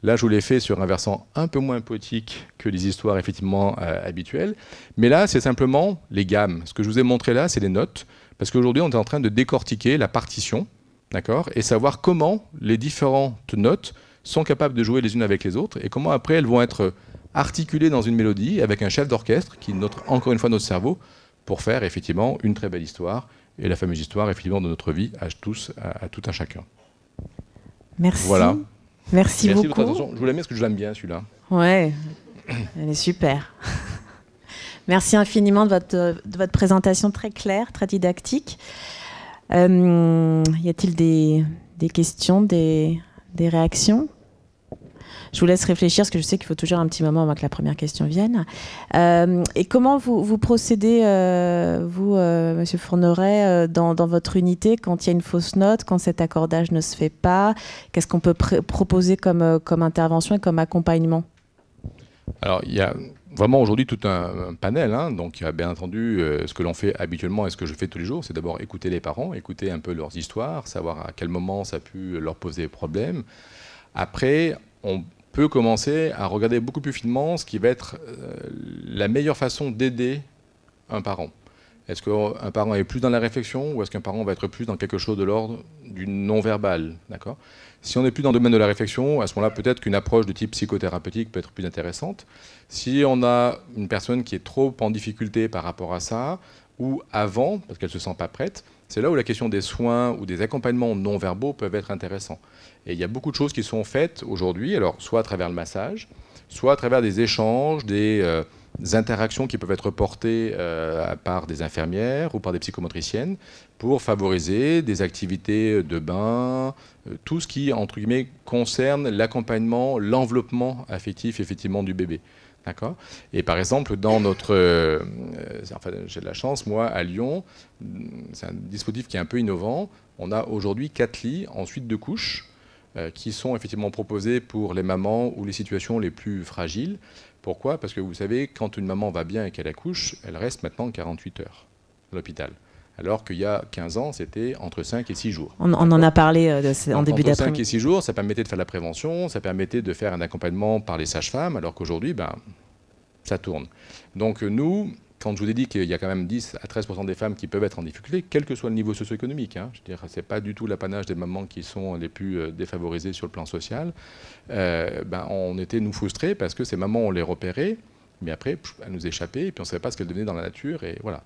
Là, je vous l'ai fait sur un versant un peu moins poétique que les histoires effectivement euh, habituelles. Mais là, c'est simplement les gammes. Ce que je vous ai montré là, c'est les notes. Parce qu'aujourd'hui, on est en train de décortiquer la partition, d'accord Et savoir comment les différentes notes sont capables de jouer les unes avec les autres et comment après elles vont être articulées dans une mélodie avec un chef d'orchestre qui note notre, encore une fois notre cerveau pour faire effectivement une très belle histoire et la fameuse histoire effectivement de notre vie à tous, à, à tout un chacun. Merci. Voilà. Merci, beaucoup. Je vous l'aime parce que je l'aime bien celui-là. Ouais, elle est super. Merci infiniment de votre, de votre, présentation très claire, très didactique. Euh, y a-t-il des, questions, des réactions je vous laisse réfléchir, parce que je sais qu'il faut toujours un petit moment avant que la première question vienne. Euh, et comment vous, vous procédez, euh, vous, euh, Monsieur Fourneret, dans, votre unité, quand il y a une fausse note, quand cet accordage ne se fait pas Qu'est-ce qu'on peut proposer comme, comme intervention et comme accompagnement Alors, il y a vraiment aujourd'hui tout un, panel. Hein. Donc, bien entendu ce que l'on fait habituellement et ce que je fais tous les jours, c'est d'abord écouter les parents, écouter un peu leurs histoires, savoir à quel moment ça a pu leur poser problème. Après, on, peut commencer à regarder beaucoup plus finement ce qui va être euh, la meilleure façon d'aider un parent. Est-ce qu'un parent est plus dans la réflexion ou est-ce qu'un parent va être plus dans quelque chose de l'ordre du non-verbal D'accord Si on est plus dans le domaine de la réflexion, à ce moment-là, peut-être qu'une approche de type psychothérapeutique peut être plus intéressante. Si on a une personne qui est trop en difficulté par rapport à ça, ou avant, parce qu'elle ne se sent pas prête, c'est là où la question des soins ou des accompagnements non-verbaux peuvent être intéressants. Et il y a beaucoup de choses qui sont faites aujourd'hui, alors soit à travers le massage, soit à travers des échanges, des, euh, interactions qui peuvent être portées euh, par des infirmières ou par des psychomotriciennes pour favoriser des activités de bain, euh, tout ce qui, entre guillemets, concerne l'accompagnement, l'enveloppement affectif, effectivement, du bébé. D'accord Et par exemple, dans notre. enfin, j'ai de la chance, moi, à Lyon, hum, c'est un dispositif qui est un peu innovant. On a aujourd'hui quatre lits en suite de couches euh, qui sont effectivement proposés pour les mamans ou les situations les plus fragiles. Pourquoi Parce que vous savez, quand une maman va bien et qu'elle accouche, elle reste maintenant 48 heures à l'hôpital. Alors qu'il y a 15 ans, c'était entre 5 et 6 jours. On, en a parlé euh, en début d'après-midi. Entre 5 et 6 jours, ça permettait de faire la prévention, ça permettait de faire un accompagnement par les sages-femmes, alors qu'aujourd'hui, ben, ça tourne. Donc euh, nous, quand je vous ai dit qu'il y a quand même 10 à 13 des femmes qui peuvent être en difficulté, quel que soit le niveau socio-économique, hein, je ce n'est pas du tout l'apanage des mamans qui sont les plus euh, défavorisées sur le plan social, euh, ben, on était nous frustrés parce que ces mamans, on les repérait, mais après, elles nous échappaient, et puis on ne savait pas ce qu'elles devenaient dans la nature, et voilà.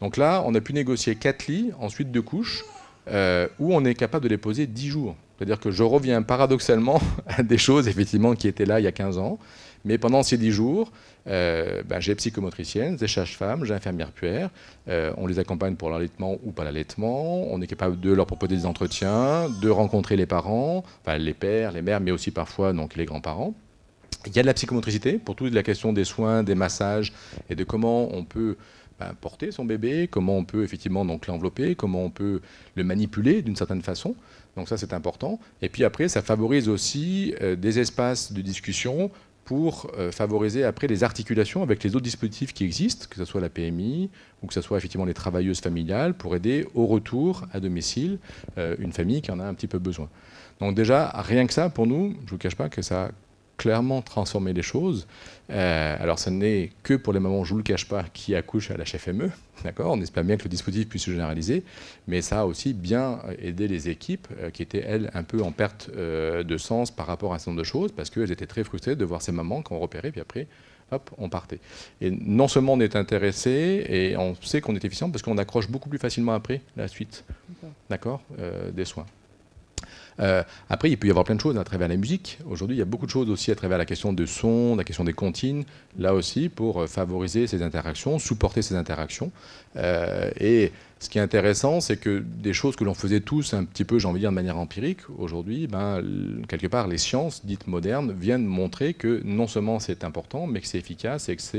Donc là, on a pu négocier 4 lits, ensuite 2 couches, euh, où on est capable de les poser 10 jours. C'est-à-dire que je reviens paradoxalement à des choses, effectivement, qui étaient là il y a 15 ans, mais pendant ces 10 jours, euh, ben, j'ai psychomotricienne j'ai châche femmes j'ai infirmière puère. Euh, on les accompagne pour l'allaitement ou pas l'allaitement. On est capable de leur proposer des entretiens, de rencontrer les parents, enfin, les pères, les mères, mais aussi parfois donc, les grands-parents. Il y a de la psychomotricité pour toute la question des soins, des massages et de comment on peut ben, porter son bébé, comment on peut effectivement donc l'envelopper, comment on peut le manipuler d'une certaine façon. Donc ça c'est important. Et puis après ça favorise aussi euh, des espaces de discussion pour euh, favoriser après les articulations avec les autres dispositifs qui existent, que ce soit la PMI ou que ce soit effectivement les travailleuses familiales, pour aider au retour à domicile euh, une famille qui en a un petit peu besoin. Donc déjà, rien que ça, pour nous, je ne vous cache pas que ça clairement transformer les choses. Euh, alors, ce n'est que pour les mamans, je ne vous le cache pas, qui accouchent à la HFME, d'accord On espère bien que le dispositif puisse se généraliser, mais ça a aussi bien aidé les équipes euh, qui étaient, elles, un peu en perte euh, de sens par rapport à ce nombre de choses, parce qu'elles étaient très frustrées de voir ces mamans qu'on repérait, puis après, hop, on partait. Et non seulement on est intéressé, et on sait qu'on est efficient, parce qu'on accroche beaucoup plus facilement après la suite, d'accord, des soins. Euh, après, il peut y avoir plein de choses à travers la musique. Aujourd'hui, il y a beaucoup de choses aussi à travers la question de son, la question des comptines, là aussi, pour euh, favoriser ces interactions, supporter ces interactions. Euh, et ce qui est intéressant, c'est que des choses que l'on faisait tous un petit peu, j'ai envie de dire, de manière empirique, aujourd'hui, ben, quelque part, les sciences dites modernes viennent montrer que non seulement c'est important, mais que c'est efficace et que ce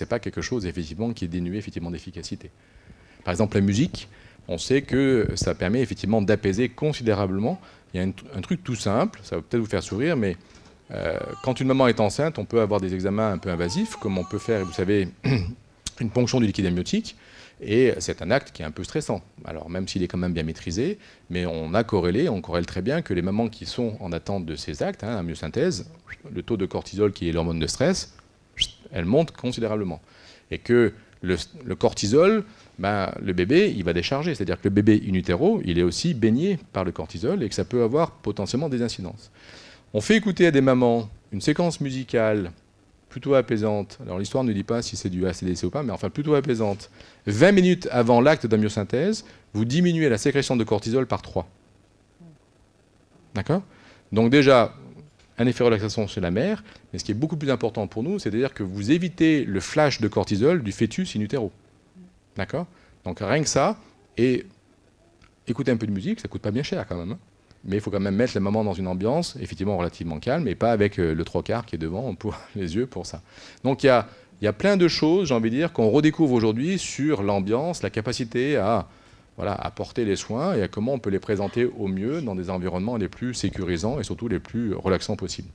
n'est pas quelque chose effectivement qui est dénué effectivement d'efficacité. Par exemple, la musique, on sait que ça permet effectivement d'apaiser considérablement il y a un truc tout simple, ça va peut-être vous faire sourire, mais euh, quand une maman est enceinte, on peut avoir des examens un peu invasifs, comme on peut faire, vous savez, une ponction du liquide amniotique. Et c'est un acte qui est un peu stressant. Alors même s'il est quand même bien maîtrisé, mais on a corrélé, on corrèle très bien que les mamans qui sont en attente de ces actes, hein, myosynthèse, le taux de cortisol qui est l'hormone de stress, elle monte considérablement. Et que le cortisol, ben, le bébé, il va décharger. C'est-à-dire que le bébé in utero, il est aussi baigné par le cortisol et que ça peut avoir potentiellement des incidences. On fait écouter à des mamans une séquence musicale plutôt apaisante. Alors l'histoire ne dit pas si c'est du ACDC ou pas, mais enfin plutôt apaisante. 20 minutes avant l'acte d'amyosynthèse, vous diminuez la sécrétion de cortisol par 3. D'accord Donc déjà, un effet relaxation sur la mère, mais ce qui est beaucoup plus important pour nous, c'est-à-dire que vous évitez le flash de cortisol du fœtus in utero. D'accord Donc rien que ça, et écouter un peu de musique, ça coûte pas bien cher quand même. Hein. Mais il faut quand même mettre les mamans dans une ambiance, effectivement relativement calme, et pas avec euh, le trois quarts qui est devant pour les yeux pour ça. Donc il y a, y a, plein de choses, j'ai envie de dire, qu'on redécouvre aujourd'hui sur l'ambiance, la capacité à voilà, apporter les soins et à comment on peut les présenter au mieux dans des environnements les plus sécurisants et surtout les plus relaxants possibles.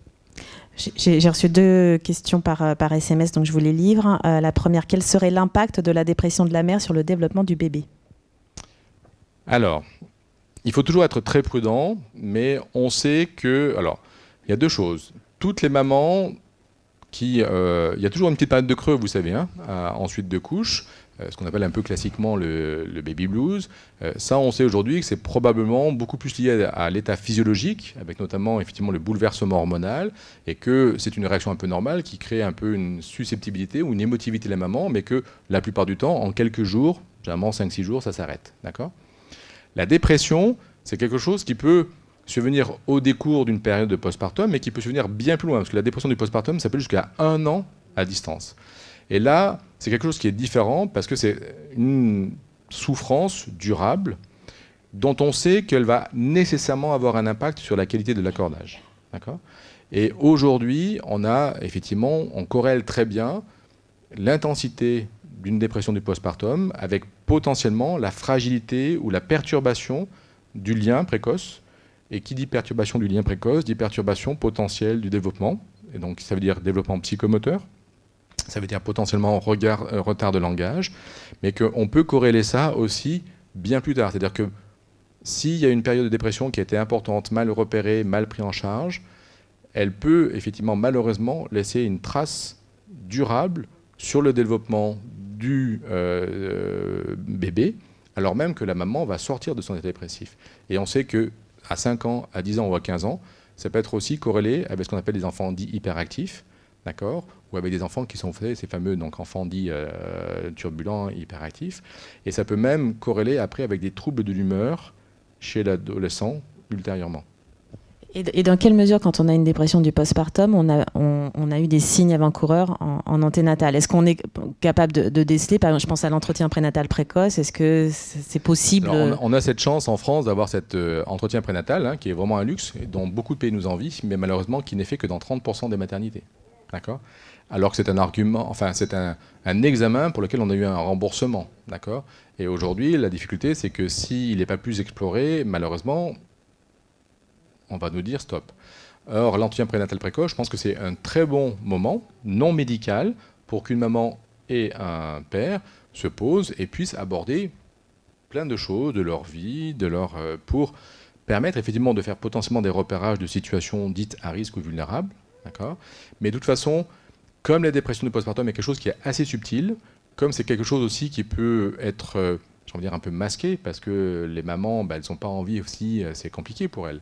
J'ai reçu deux questions par, SMS, euh, donc je vous les livre. Euh, la première, quel serait l'impact de la dépression de la mère sur le développement du bébé Alors, il faut toujours être très prudent, mais on sait que... Alors, il y a deux choses. Toutes les mamans qui... Euh, il y a toujours une petite période de creux, vous savez, hein, ensuite de couches. Euh, ce qu'on appelle un peu classiquement le, baby blues. Euh, ça, on sait aujourd'hui que c'est probablement beaucoup plus lié à, l'état physiologique, avec notamment effectivement le bouleversement hormonal, et que c'est une réaction un peu normale qui crée un peu une susceptibilité ou une émotivité de la maman, mais que la plupart du temps, en quelques jours, généralement 5-6 jours, ça s'arrête. D'accord La dépression, c'est quelque chose qui peut se venir au décours d'une période de postpartum, mais qui peut se venir bien plus loin, parce que la dépression du postpartum, ça peut jusqu'à un an à distance. Et là, c'est quelque chose qui est différent parce que c'est une souffrance durable dont on sait qu'elle va nécessairement avoir un impact sur la qualité de l'accordage. Et aujourd'hui, on a effectivement, on corrèle très bien l'intensité d'une dépression du postpartum avec potentiellement la fragilité ou la perturbation du lien précoce. Et qui dit perturbation du lien précoce dit perturbation potentielle du développement. Et donc ça veut dire développement psychomoteur, ça veut dire potentiellement euh, retard de langage, mais qu'on peut corréler ça aussi bien plus tard. C'est-à-dire que s'il y a une période de dépression qui a été importante, mal repérée, mal prise en charge, elle peut effectivement malheureusement laisser une trace durable sur le développement du euh, euh, bébé, alors même que la maman va sortir de son état dépressif. Et on sait que à 5 ans, à 10 ans ou à 15 ans, ça peut être aussi corrélé avec ce qu'on appelle les enfants dits hyperactifs, d'accord, ou avec des enfants qui sont, faits, ces fameux enfants dits euh, turbulents, hyperactifs. Et ça peut même corréler après avec des troubles de l'humeur chez l'adolescent ultérieurement. Et, dans quelle mesure, quand on a une dépression du postpartum, on a, on, a eu des signes avant-coureurs en, en, Est-ce qu'on est capable de, déceler Je pense à l'entretien prénatal précoce. Est-ce que c'est possible on, a cette chance en France d'avoir cet euh, entretien prénatal, hein, qui est vraiment un luxe, dont beaucoup de pays nous envient, mais malheureusement qui n'est fait que dans 30% des maternités. D'accord alors que c'est un argument, enfin c'est un, examen pour lequel on a eu un remboursement, d'accord Et aujourd'hui, la difficulté, c'est que s'il n'est pas plus exploré, malheureusement, on va nous dire stop. Or, l'entretien prénatal précoce, je pense que c'est un très bon moment, non médical, pour qu'une maman et un père se posent et puissent aborder plein de choses de leur vie, de leur euh, pour permettre effectivement de faire potentiellement des repérages de situations dites à risque ou vulnérables, D'accord Mais de toute façon, comme la dépression de postpartum est quelque chose qui est assez subtil, comme c'est quelque chose aussi qui peut être, euh, j'ai envie de dire, un peu masqué, parce que les mamans, bah, elles n'ont pas envie aussi, euh, c'est compliqué pour elles.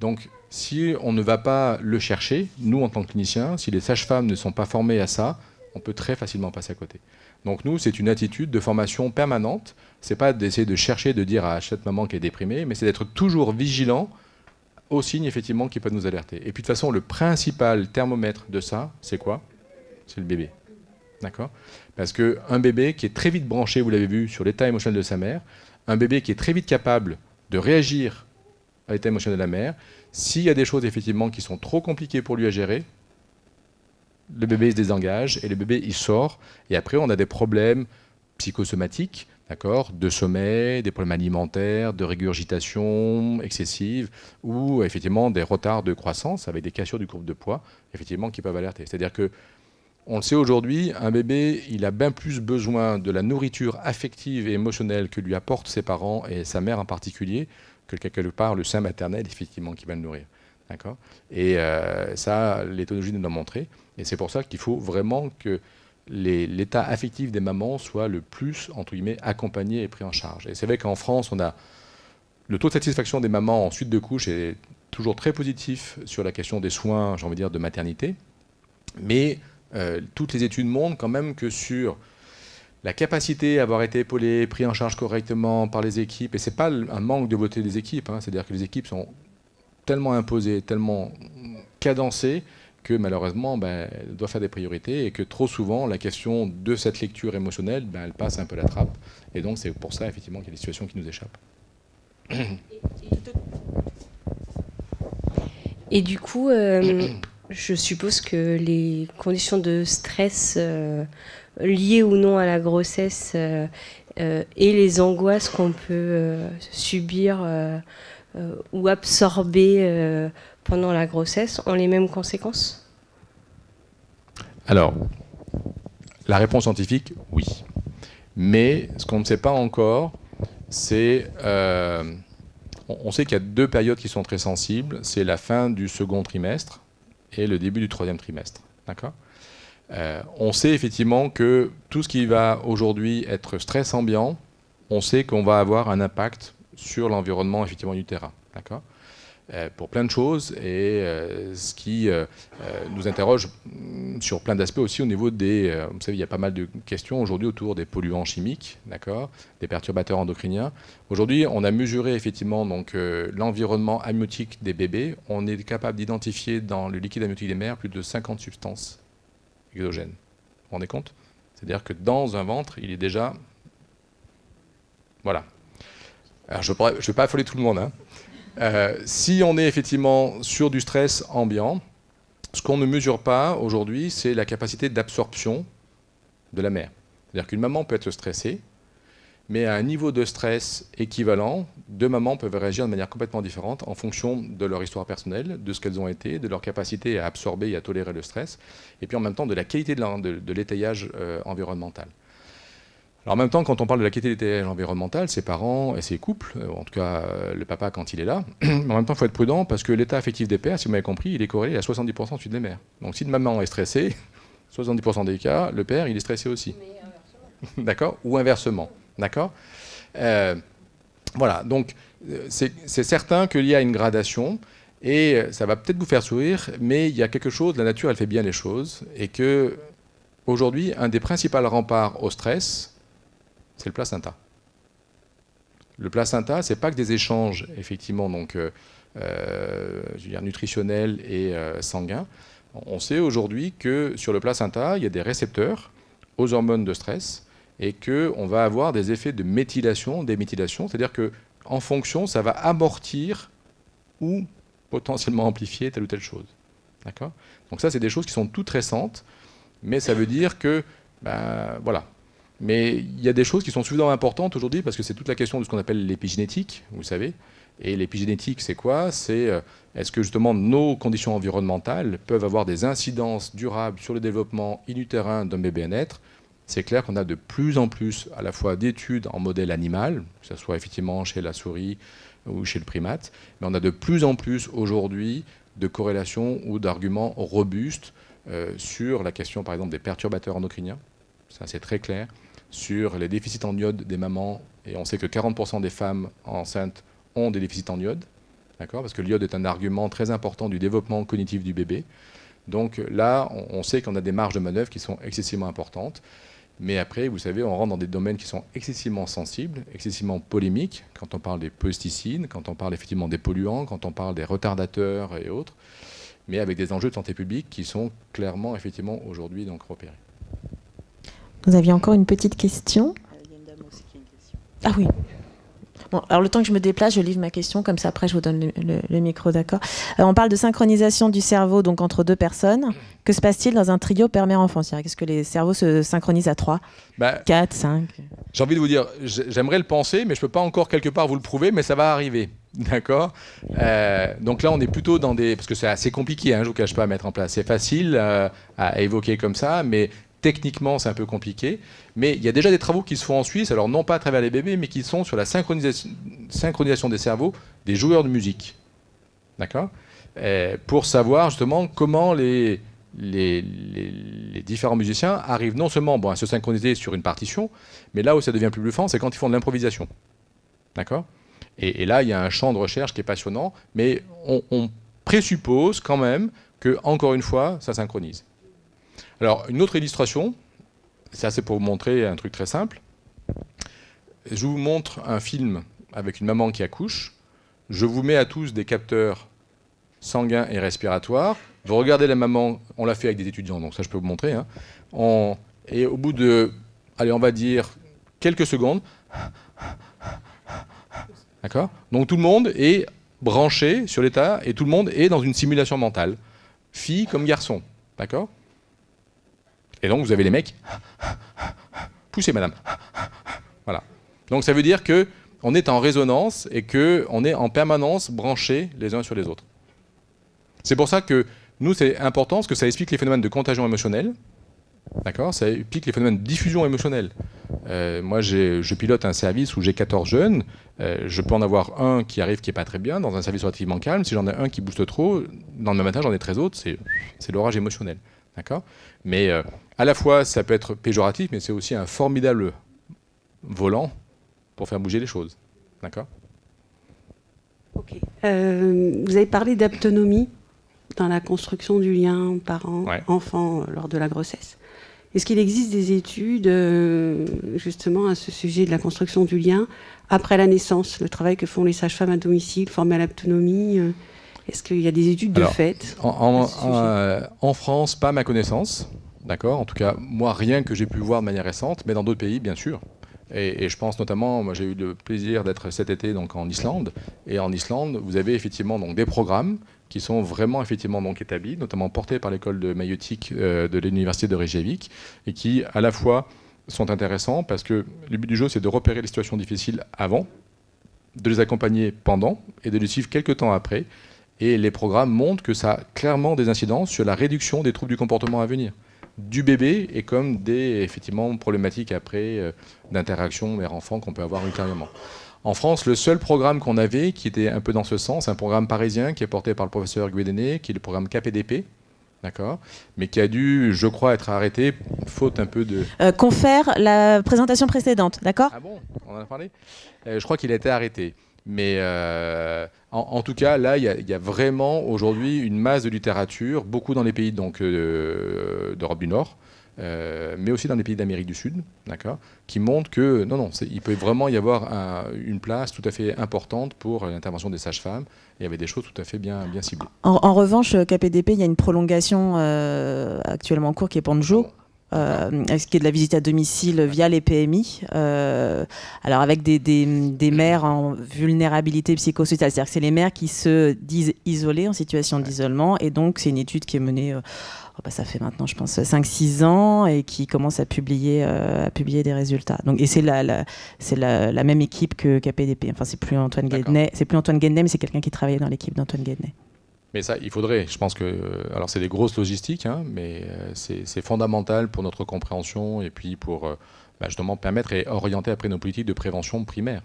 Donc, si on ne va pas le chercher, nous, en tant que cliniciens, si les sages-femmes ne sont pas formées à ça, on peut très facilement passer à côté. Donc nous, c'est une attitude de formation permanente. C'est pas d'essayer de chercher, de dire à cette maman qui est déprimée, mais c'est d'être toujours vigilant au signe effectivement qui peut nous alerter. Et puis de toute façon, le principal thermomètre de ça, c'est quoi C'est le bébé. D'accord Parce qu'un bébé qui est très vite branché, vous l'avez vu, sur l'état émotionnel de sa mère, un bébé qui est très vite capable de réagir à l'état émotionnel de la mère, s'il y a des choses effectivement qui sont trop compliquées pour lui à gérer, le bébé se désengage et le bébé il sort. Et après, on a des problèmes psychosomatiques, d'accord, de sommeil, des problèmes alimentaires, de régurgitation excessive, ou effectivement des retards de croissance avec des cassures du courbe de poids, effectivement, qui peuvent alerter. C'est-à-dire que on le sait aujourd'hui, un bébé, il a bien plus besoin de la nourriture affective et émotionnelle que lui apportent ses parents et sa mère en particulier, que quelque part le sein maternel, effectivement, qui va le nourrir. D'accord Et euh, ça, l'éthologie nous l'a montré. Et c'est pour ça qu'il faut vraiment que l'état affectif des mamans soit le plus, entre guillemets, accompagné et pris en charge. Et c'est vrai qu'en France, on a le taux de satisfaction des mamans en suite de couche est toujours très positif sur la question des soins, j'ai envie de dire, de maternité. Mais euh, toutes les études montrent quand même que sur la capacité à avoir été épaulée, pris en charge correctement par les équipes, et ce n'est pas un manque de beauté des équipes, hein, c'est-à-dire que les équipes sont tellement imposées, tellement cadencées, que malheureusement, ben, elle doit faire des priorités et que trop souvent, la question de cette lecture émotionnelle, ben, elle passe un peu la trappe. Et donc, c'est pour ça, effectivement, qu'il y a des situations qui nous échappent. Et du coup, euh, je suppose que les conditions de stress euh, liées ou non à la grossesse euh, et les angoisses qu'on peut subir ou absorber pendant la grossesse ont les mêmes conséquences Alors, la réponse scientifique, oui. Mais ce qu'on ne sait pas encore, c'est... Euh, on sait qu'il y a deux périodes qui sont très sensibles. C'est la fin du second trimestre et le début du troisième trimestre. D'accord euh, on sait effectivement que tout ce qui va aujourd'hui être stress ambiant, on sait qu'on va avoir un impact sur l'environnement effectivement du terrain. D'accord euh, pour plein de choses et euh, ce qui euh, nous interroge sur plein d'aspects aussi au niveau des. vous savez, il y a pas mal de questions aujourd'hui autour des polluants chimiques, d'accord, des perturbateurs endocriniens. Aujourd'hui, on a mesuré effectivement donc l'environnement amniotique des bébés. On est capable d'identifier dans le liquide amniotique des mères plus de 50 substances exogènes. Vous vous rendez compte C'est-à-dire que dans un ventre, il est déjà. Voilà. Alors, je ne vais pas affoler tout le monde. Hein. Euh, si on est effectivement sur du stress ambiant, ce qu'on ne mesure pas aujourd'hui, c'est la capacité d'absorption de la mère. C'est-à-dire qu'une maman peut être stressée, mais à un niveau de stress équivalent, deux mamans peuvent réagir de manière complètement différente en fonction de leur histoire personnelle, de ce qu'elles ont été, de leur capacité à absorber et à tolérer le stress, et puis en même temps de la qualité de l'étayage euh, environnemental. Alors en même temps, quand on parle de la qualité des environnementale, ses parents et ses couples, euh, en tout cas euh, le papa quand il est là, en même temps, il faut être prudent parce que l'état affectif des pères, si vous m'avez compris, il est corrélé à 70% celui des mères. Donc si une maman est stressée, 70% des cas, le père, il est stressé aussi. D'accord Ou inversement. D'accord euh, Voilà, donc c'est certain qu'il y a une gradation. Et ça va peut-être vous faire sourire, mais il y a quelque chose, la nature, elle fait bien les choses, et que aujourd'hui, un des principaux remparts au stress, c'est le placenta. Le placenta, ce n'est pas que des échanges, effectivement, donc, euh, euh, dire, nutritionnels et euh, sanguins. On sait aujourd'hui que sur le placenta, il y a des récepteurs aux hormones de stress et qu'on va avoir des effets de méthylation, déméthylation, c'est-à-dire qu'en fonction, ça va amortir ou potentiellement amplifier telle ou telle chose. D'accord Donc ça, c'est des choses qui sont toutes récentes, mais ça veut dire que, ben, voilà, mais il y a des choses qui sont souvent importantes aujourd'hui parce que c'est toute la question de ce qu'on appelle l'épigénétique, vous savez. Et l'épigénétique, c'est quoi C'est euh, est-ce que justement nos conditions environnementales peuvent avoir des incidences durables sur le développement inutérin d'un bébé à naître C'est clair qu'on a de plus en plus à la fois d'études en modèle animal, que ce soit effectivement chez la souris ou chez le primate, mais on a de plus en plus aujourd'hui de corrélations ou d'arguments robustes euh, sur la question par exemple des perturbateurs endocriniens. Ça, c'est très clair sur les déficits en iode des mamans. Et on sait que 40% des femmes enceintes ont des déficits en iode, d'accord Parce que l'iode est un argument très important du développement cognitif du bébé. Donc là, on sait qu'on a des marges de manœuvre qui sont excessivement importantes. Mais après, vous savez, on rentre dans des domaines qui sont excessivement sensibles, excessivement polémiques, quand on parle des pesticides, quand on parle effectivement des polluants, quand on parle des retardateurs et autres, mais avec des enjeux de santé publique qui sont clairement, effectivement, aujourd'hui donc repérés. Vous aviez encore une petite question Ah oui. Bon, alors le temps que je me déplace, je livre ma question, comme ça après je vous donne le, micro, d'accord euh, On parle de synchronisation du cerveau donc entre deux personnes. Que se passe-t-il dans un trio père-mère-enfant quest ce que les cerveaux se synchronisent à trois, bah, quatre, cinq J'ai envie de vous dire, j'aimerais le penser, mais je ne peux pas encore quelque part vous le prouver, mais ça va arriver. D'accord euh, Donc là, on est plutôt dans des... Parce que c'est assez compliqué, hein, je ne vous cache pas, à mettre en place. C'est facile euh, à évoquer comme ça, mais Techniquement, c'est un peu compliqué, mais il y a déjà des travaux qui se font en Suisse, alors non pas à travers les bébés, mais qui sont sur la synchronisation, des cerveaux des joueurs de musique. D'accord euh, Pour savoir justement comment les, différents musiciens arrivent non seulement à se synchroniser sur une partition, mais là où ça devient plus bluffant, c'est quand ils font de l'improvisation. D'accord et, là, il y a un champ de recherche qui est passionnant, mais on, on présuppose quand même que, encore une fois, ça synchronise. Alors, une autre illustration, ça c'est pour vous montrer un truc très simple. Je vous montre un film avec une maman qui accouche. Je vous mets à tous des capteurs sanguins et respiratoires. Vous regardez la maman, on l'a fait avec des étudiants, donc ça je peux vous montrer. Hein. et au bout de, allez, on va dire quelques secondes, d'accord Donc tout le monde est branché sur l'état et tout le monde est dans une simulation mentale, fille comme garçon, d'accord et donc vous avez les mecs, poussez madame. Voilà. Donc ça veut dire que on est en résonance et que on est en permanence branchés les uns sur les autres. C'est pour ça que nous c'est important parce que ça explique les phénomènes de contagion émotionnelle. D'accord Ça explique les phénomènes de diffusion émotionnelle. Euh, moi, je pilote un service où j'ai 14 jeunes. Euh, je peux en avoir un qui arrive qui n'est pas très bien, dans un service relativement calme. Si j'en ai un qui booste trop, dans le même matin, j'en ai 13 autres. C'est l'orage émotionnel. D'accord Mais euh, à la fois, ça peut être péjoratif, mais c'est aussi un formidable volant pour faire bouger les choses. D'accord euh, vous avez parlé d'autonomie dans la construction du lien parent-enfant euh, lors de la grossesse. Est-ce qu'il existe des études euh, justement à ce sujet de la construction du lien après la naissance, le travail que font les sages-femmes à domicile, formés à l'autonomie Est-ce qu'il y a des études de fait en, en, France, pas à ma connaissance. D'accord En tout cas, moi, rien que j'ai pu voir de manière récente, mais dans d'autres pays, bien sûr. Et, je pense notamment, moi j'ai eu le plaisir d'être cet été donc en Islande. Et en Islande, vous avez effectivement donc des programmes qui sont vraiment effectivement donc établis, notamment portés par l'école de maïotique euh, de l'université de Reykjavik, et qui à la fois sont intéressants parce que le but du jeu c'est de repérer les situations difficiles avant, de les accompagner pendant et de les suivre quelques temps après. Et les programmes montrent que ça a clairement des incidences sur la réduction des troubles du comportement à venir du bébé et comme des effectivement, problématiques après euh, d'interaction mère-enfant qu'on peut avoir ultérieurement. En France, le seul programme qu'on avait qui était un peu dans ce sens, un programme parisien qui est porté par le professeur Guédéné, qui est le programme KPDP, d'accord, mais qui a dû, je crois, être arrêté, faute un peu de... Euh, confère la présentation précédente, d'accord Ah bon On en a parlé euh, Je crois qu'il a été arrêté. Mais euh, en, tout cas, là, il y, a vraiment aujourd'hui une masse de littérature, beaucoup dans les pays donc euh, d'Europe du Nord, euh, mais aussi dans les pays d'Amérique du Sud, qui montrent que non, non, il peut vraiment y avoir une place tout à fait importante pour l'intervention des sages-femmes. Il y avait des choses tout à fait bien, bien ciblées. En, revanche, KPDP, il y a une prolongation actuellement en cours qui est Panjo, euh, ce qui est de la visite à domicile via les PMI, euh, alors avec des, des, des, mères en vulnérabilité psychosociale. C'est-à-dire que c'est les mères qui se disent isolées, en situation d'isolement. Et donc, c'est une étude qui est menée, euh, oh bah ça fait maintenant, je pense, 5-6 ans, et qui commence à publier, à publier des résultats. Donc, et c'est la, c'est la, même équipe que KPDP. Enfin, c'est plus Antoine Guédenet, c'est plus Antoine mais c'est quelqu'un qui travaillait dans l'équipe d'Antoine Guédenet. Mais ça, il faudrait. Je pense que. Euh, alors, c'est des grosses logistiques, hein, mais euh, c'est fondamental pour notre compréhension et puis pour euh, bah, justement permettre et orienter après nos politiques de prévention primaire.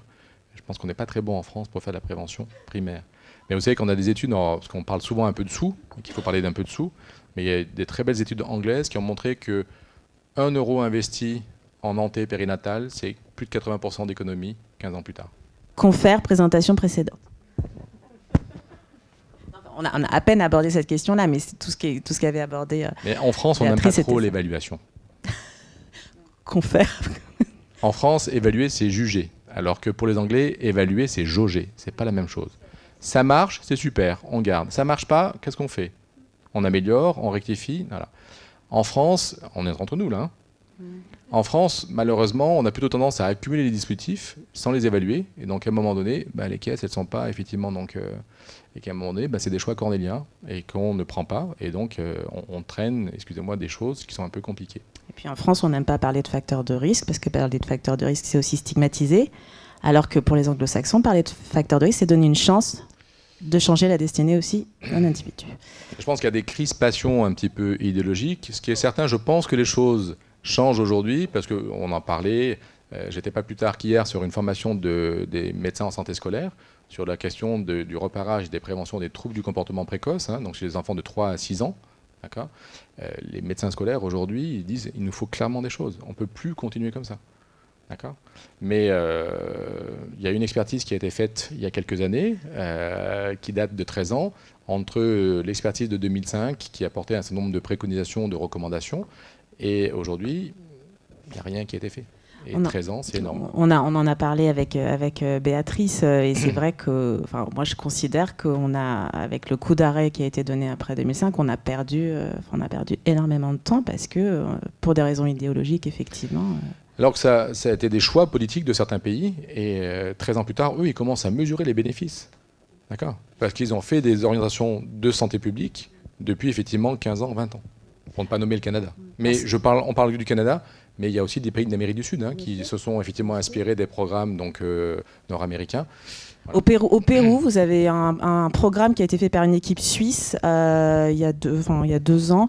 Je pense qu'on n'est pas très bon en France pour faire de la prévention primaire. Mais vous savez qu'on a des études, parce qu'on parle souvent un peu de sous, qu'il faut parler d'un peu de sous, mais il y a des très belles études anglaises qui ont montré que 1 euro investi en anté périnatale, c'est plus de 80% d'économie 15 ans plus tard. Confère présentation précédente on, a, à peine abordé cette question-là, mais c'est tout ce qu'avait abordé. Euh, mais en France, on n'aime pas trop l'évaluation. Qu'on en France, évaluer, c'est juger, alors que pour les Anglais, évaluer, c'est jauger. C'est pas la même chose. Ça marche, c'est super, on garde. Ça marche pas, qu'est-ce qu'on fait On améliore, on rectifie. En France, on est entre nous là. Hein. Mm. en France, malheureusement, on a plutôt tendance à accumuler les dispositifs sans les évaluer. Et donc, à un moment donné, bah, les caisses, elles ne sont pas effectivement donc, euh, et qu'à un moment donné, bah, c'est des choix cornéliens et qu'on ne prend pas, et donc euh, on, traîne, excusez-moi, des choses qui sont un peu compliquées. Et puis en France, on n'aime pas parler de facteurs de risque, parce que parler de facteurs de risque, c'est aussi stigmatisé, alors que pour les anglo-saxons, parler de facteurs de risque, c'est donner une chance de changer la destinée aussi d'un individu. Je pense qu'il y a des crispations un petit peu idéologiques. Ce qui est certain, je pense que les choses changent aujourd'hui, parce qu'on en parlait, euh, j'étais pas plus tard qu'hier sur une formation des médecins en santé scolaire, sur la question du reparage des préventions des troubles du comportement précoce, hein, donc chez les enfants de 3 à 6 ans. d'accord. Euh, les médecins scolaires aujourd'hui, ils disent il nous faut clairement des choses. On ne peut plus continuer comme ça. D'accord Mais euh, il y a une expertise qui a été faite il y a quelques années, euh, qui date de 13 ans, entre l'expertise de 2005, qui apportait un certain nombre de préconisations, de recommandations, et aujourd'hui, il n'y a rien qui a été fait. Et 13 ans, c'est énorme. On, a, en a parlé avec, euh, euh, Béatrice, euh, et c'est vrai que moi, je considère qu'on a, avec le coup d'arrêt qui a été donné après 2005, on a perdu, on a perdu énormément de temps parce que, pour des raisons idéologiques, effectivement. Alors que ça, a été des choix politiques de certains pays, et 13 ans plus tard, eux, ils commencent à mesurer les bénéfices. D'accord Parce qu'ils ont fait des organisations de santé publique depuis effectivement 15 ans, 20 ans, pour ne pas nommer le Canada. Mais je parle, on parle du Canada, mais il y a aussi des pays d'Amérique du Sud hein, qui se sont effectivement inspirés des programmes donc euh, nord-américains. Au, Pérou, mm. vous avez un, programme qui a été fait par une équipe suisse euh, il, y a deux, il ans,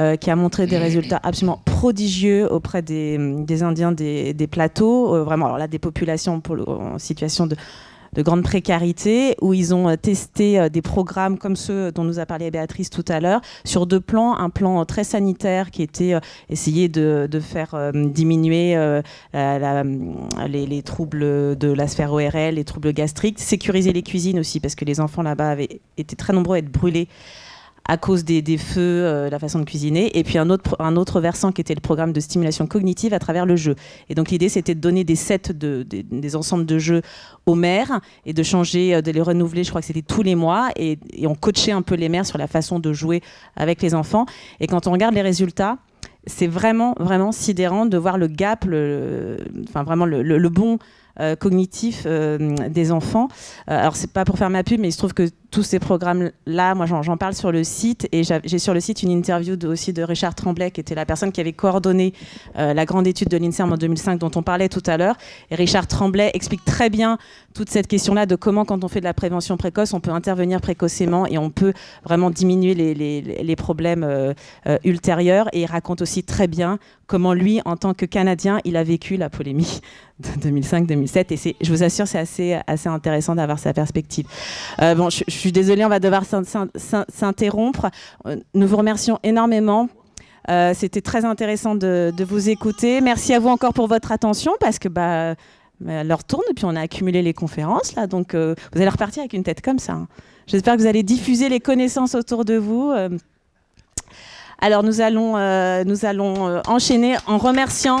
euh, qui a montré des résultats absolument prodigieux auprès des, Indiens des, plateaux, vraiment alors là des populations en situation de de grande précarité, où ils ont euh, testé euh, des programmes comme ceux dont nous a parlé Béatrice tout à l'heure, sur deux plans. Un plan euh, très sanitaire qui était essayer de, faire diminuer les, troubles de la sphère ORL, les troubles gastriques, sécuriser les cuisines aussi, parce que les enfants là-bas avaient été très nombreux à être brûlés à cause des, feux, euh, la façon de cuisiner, et puis un autre, un autre versant qui était le programme de stimulation cognitive à travers le jeu. Et donc l'idée, c'était de donner des sets, de, des ensembles de jeux aux mères, et de changer, euh, de les renouveler, je crois que c'était tous les mois, et, on coachait un peu les mères sur la façon de jouer avec les enfants. Et quand on regarde les résultats, c'est vraiment, vraiment sidérant de voir le gap, le, enfin vraiment le, bon euh, cognitif des enfants. alors, c'est pas pour faire ma pub, mais il se trouve que tous ces programmes-là, moi j'en parle sur le site et j'ai sur le site une interview aussi de Richard Tremblay qui était la personne qui avait coordonné euh, la grande étude de l'INSERM en 2005 dont on parlait tout à l'heure. Et Richard Tremblay explique très bien toute cette question-là de comment quand on fait de la prévention précoce, on peut intervenir précocement et on peut vraiment diminuer les, problèmes euh, euh, ultérieurs. Et il raconte aussi très bien comment lui, en tant que Canadien, il a vécu la polémie de 2005-2007. Et je vous assure, c'est assez, assez intéressant d'avoir sa perspective. bon, je, je suis désolée, on va devoir s'interrompre. Euh, nous vous remercions énormément. Euh, c'était très intéressant de, vous écouter. Merci à vous encore pour votre attention parce que bah, euh, tourne et puis on a accumulé les conférences là, donc vous allez repartir avec une tête comme ça. Hein. J'espère que vous allez diffuser les connaissances autour de vous. Alors nous allons, nous allons enchaîner en remerciant.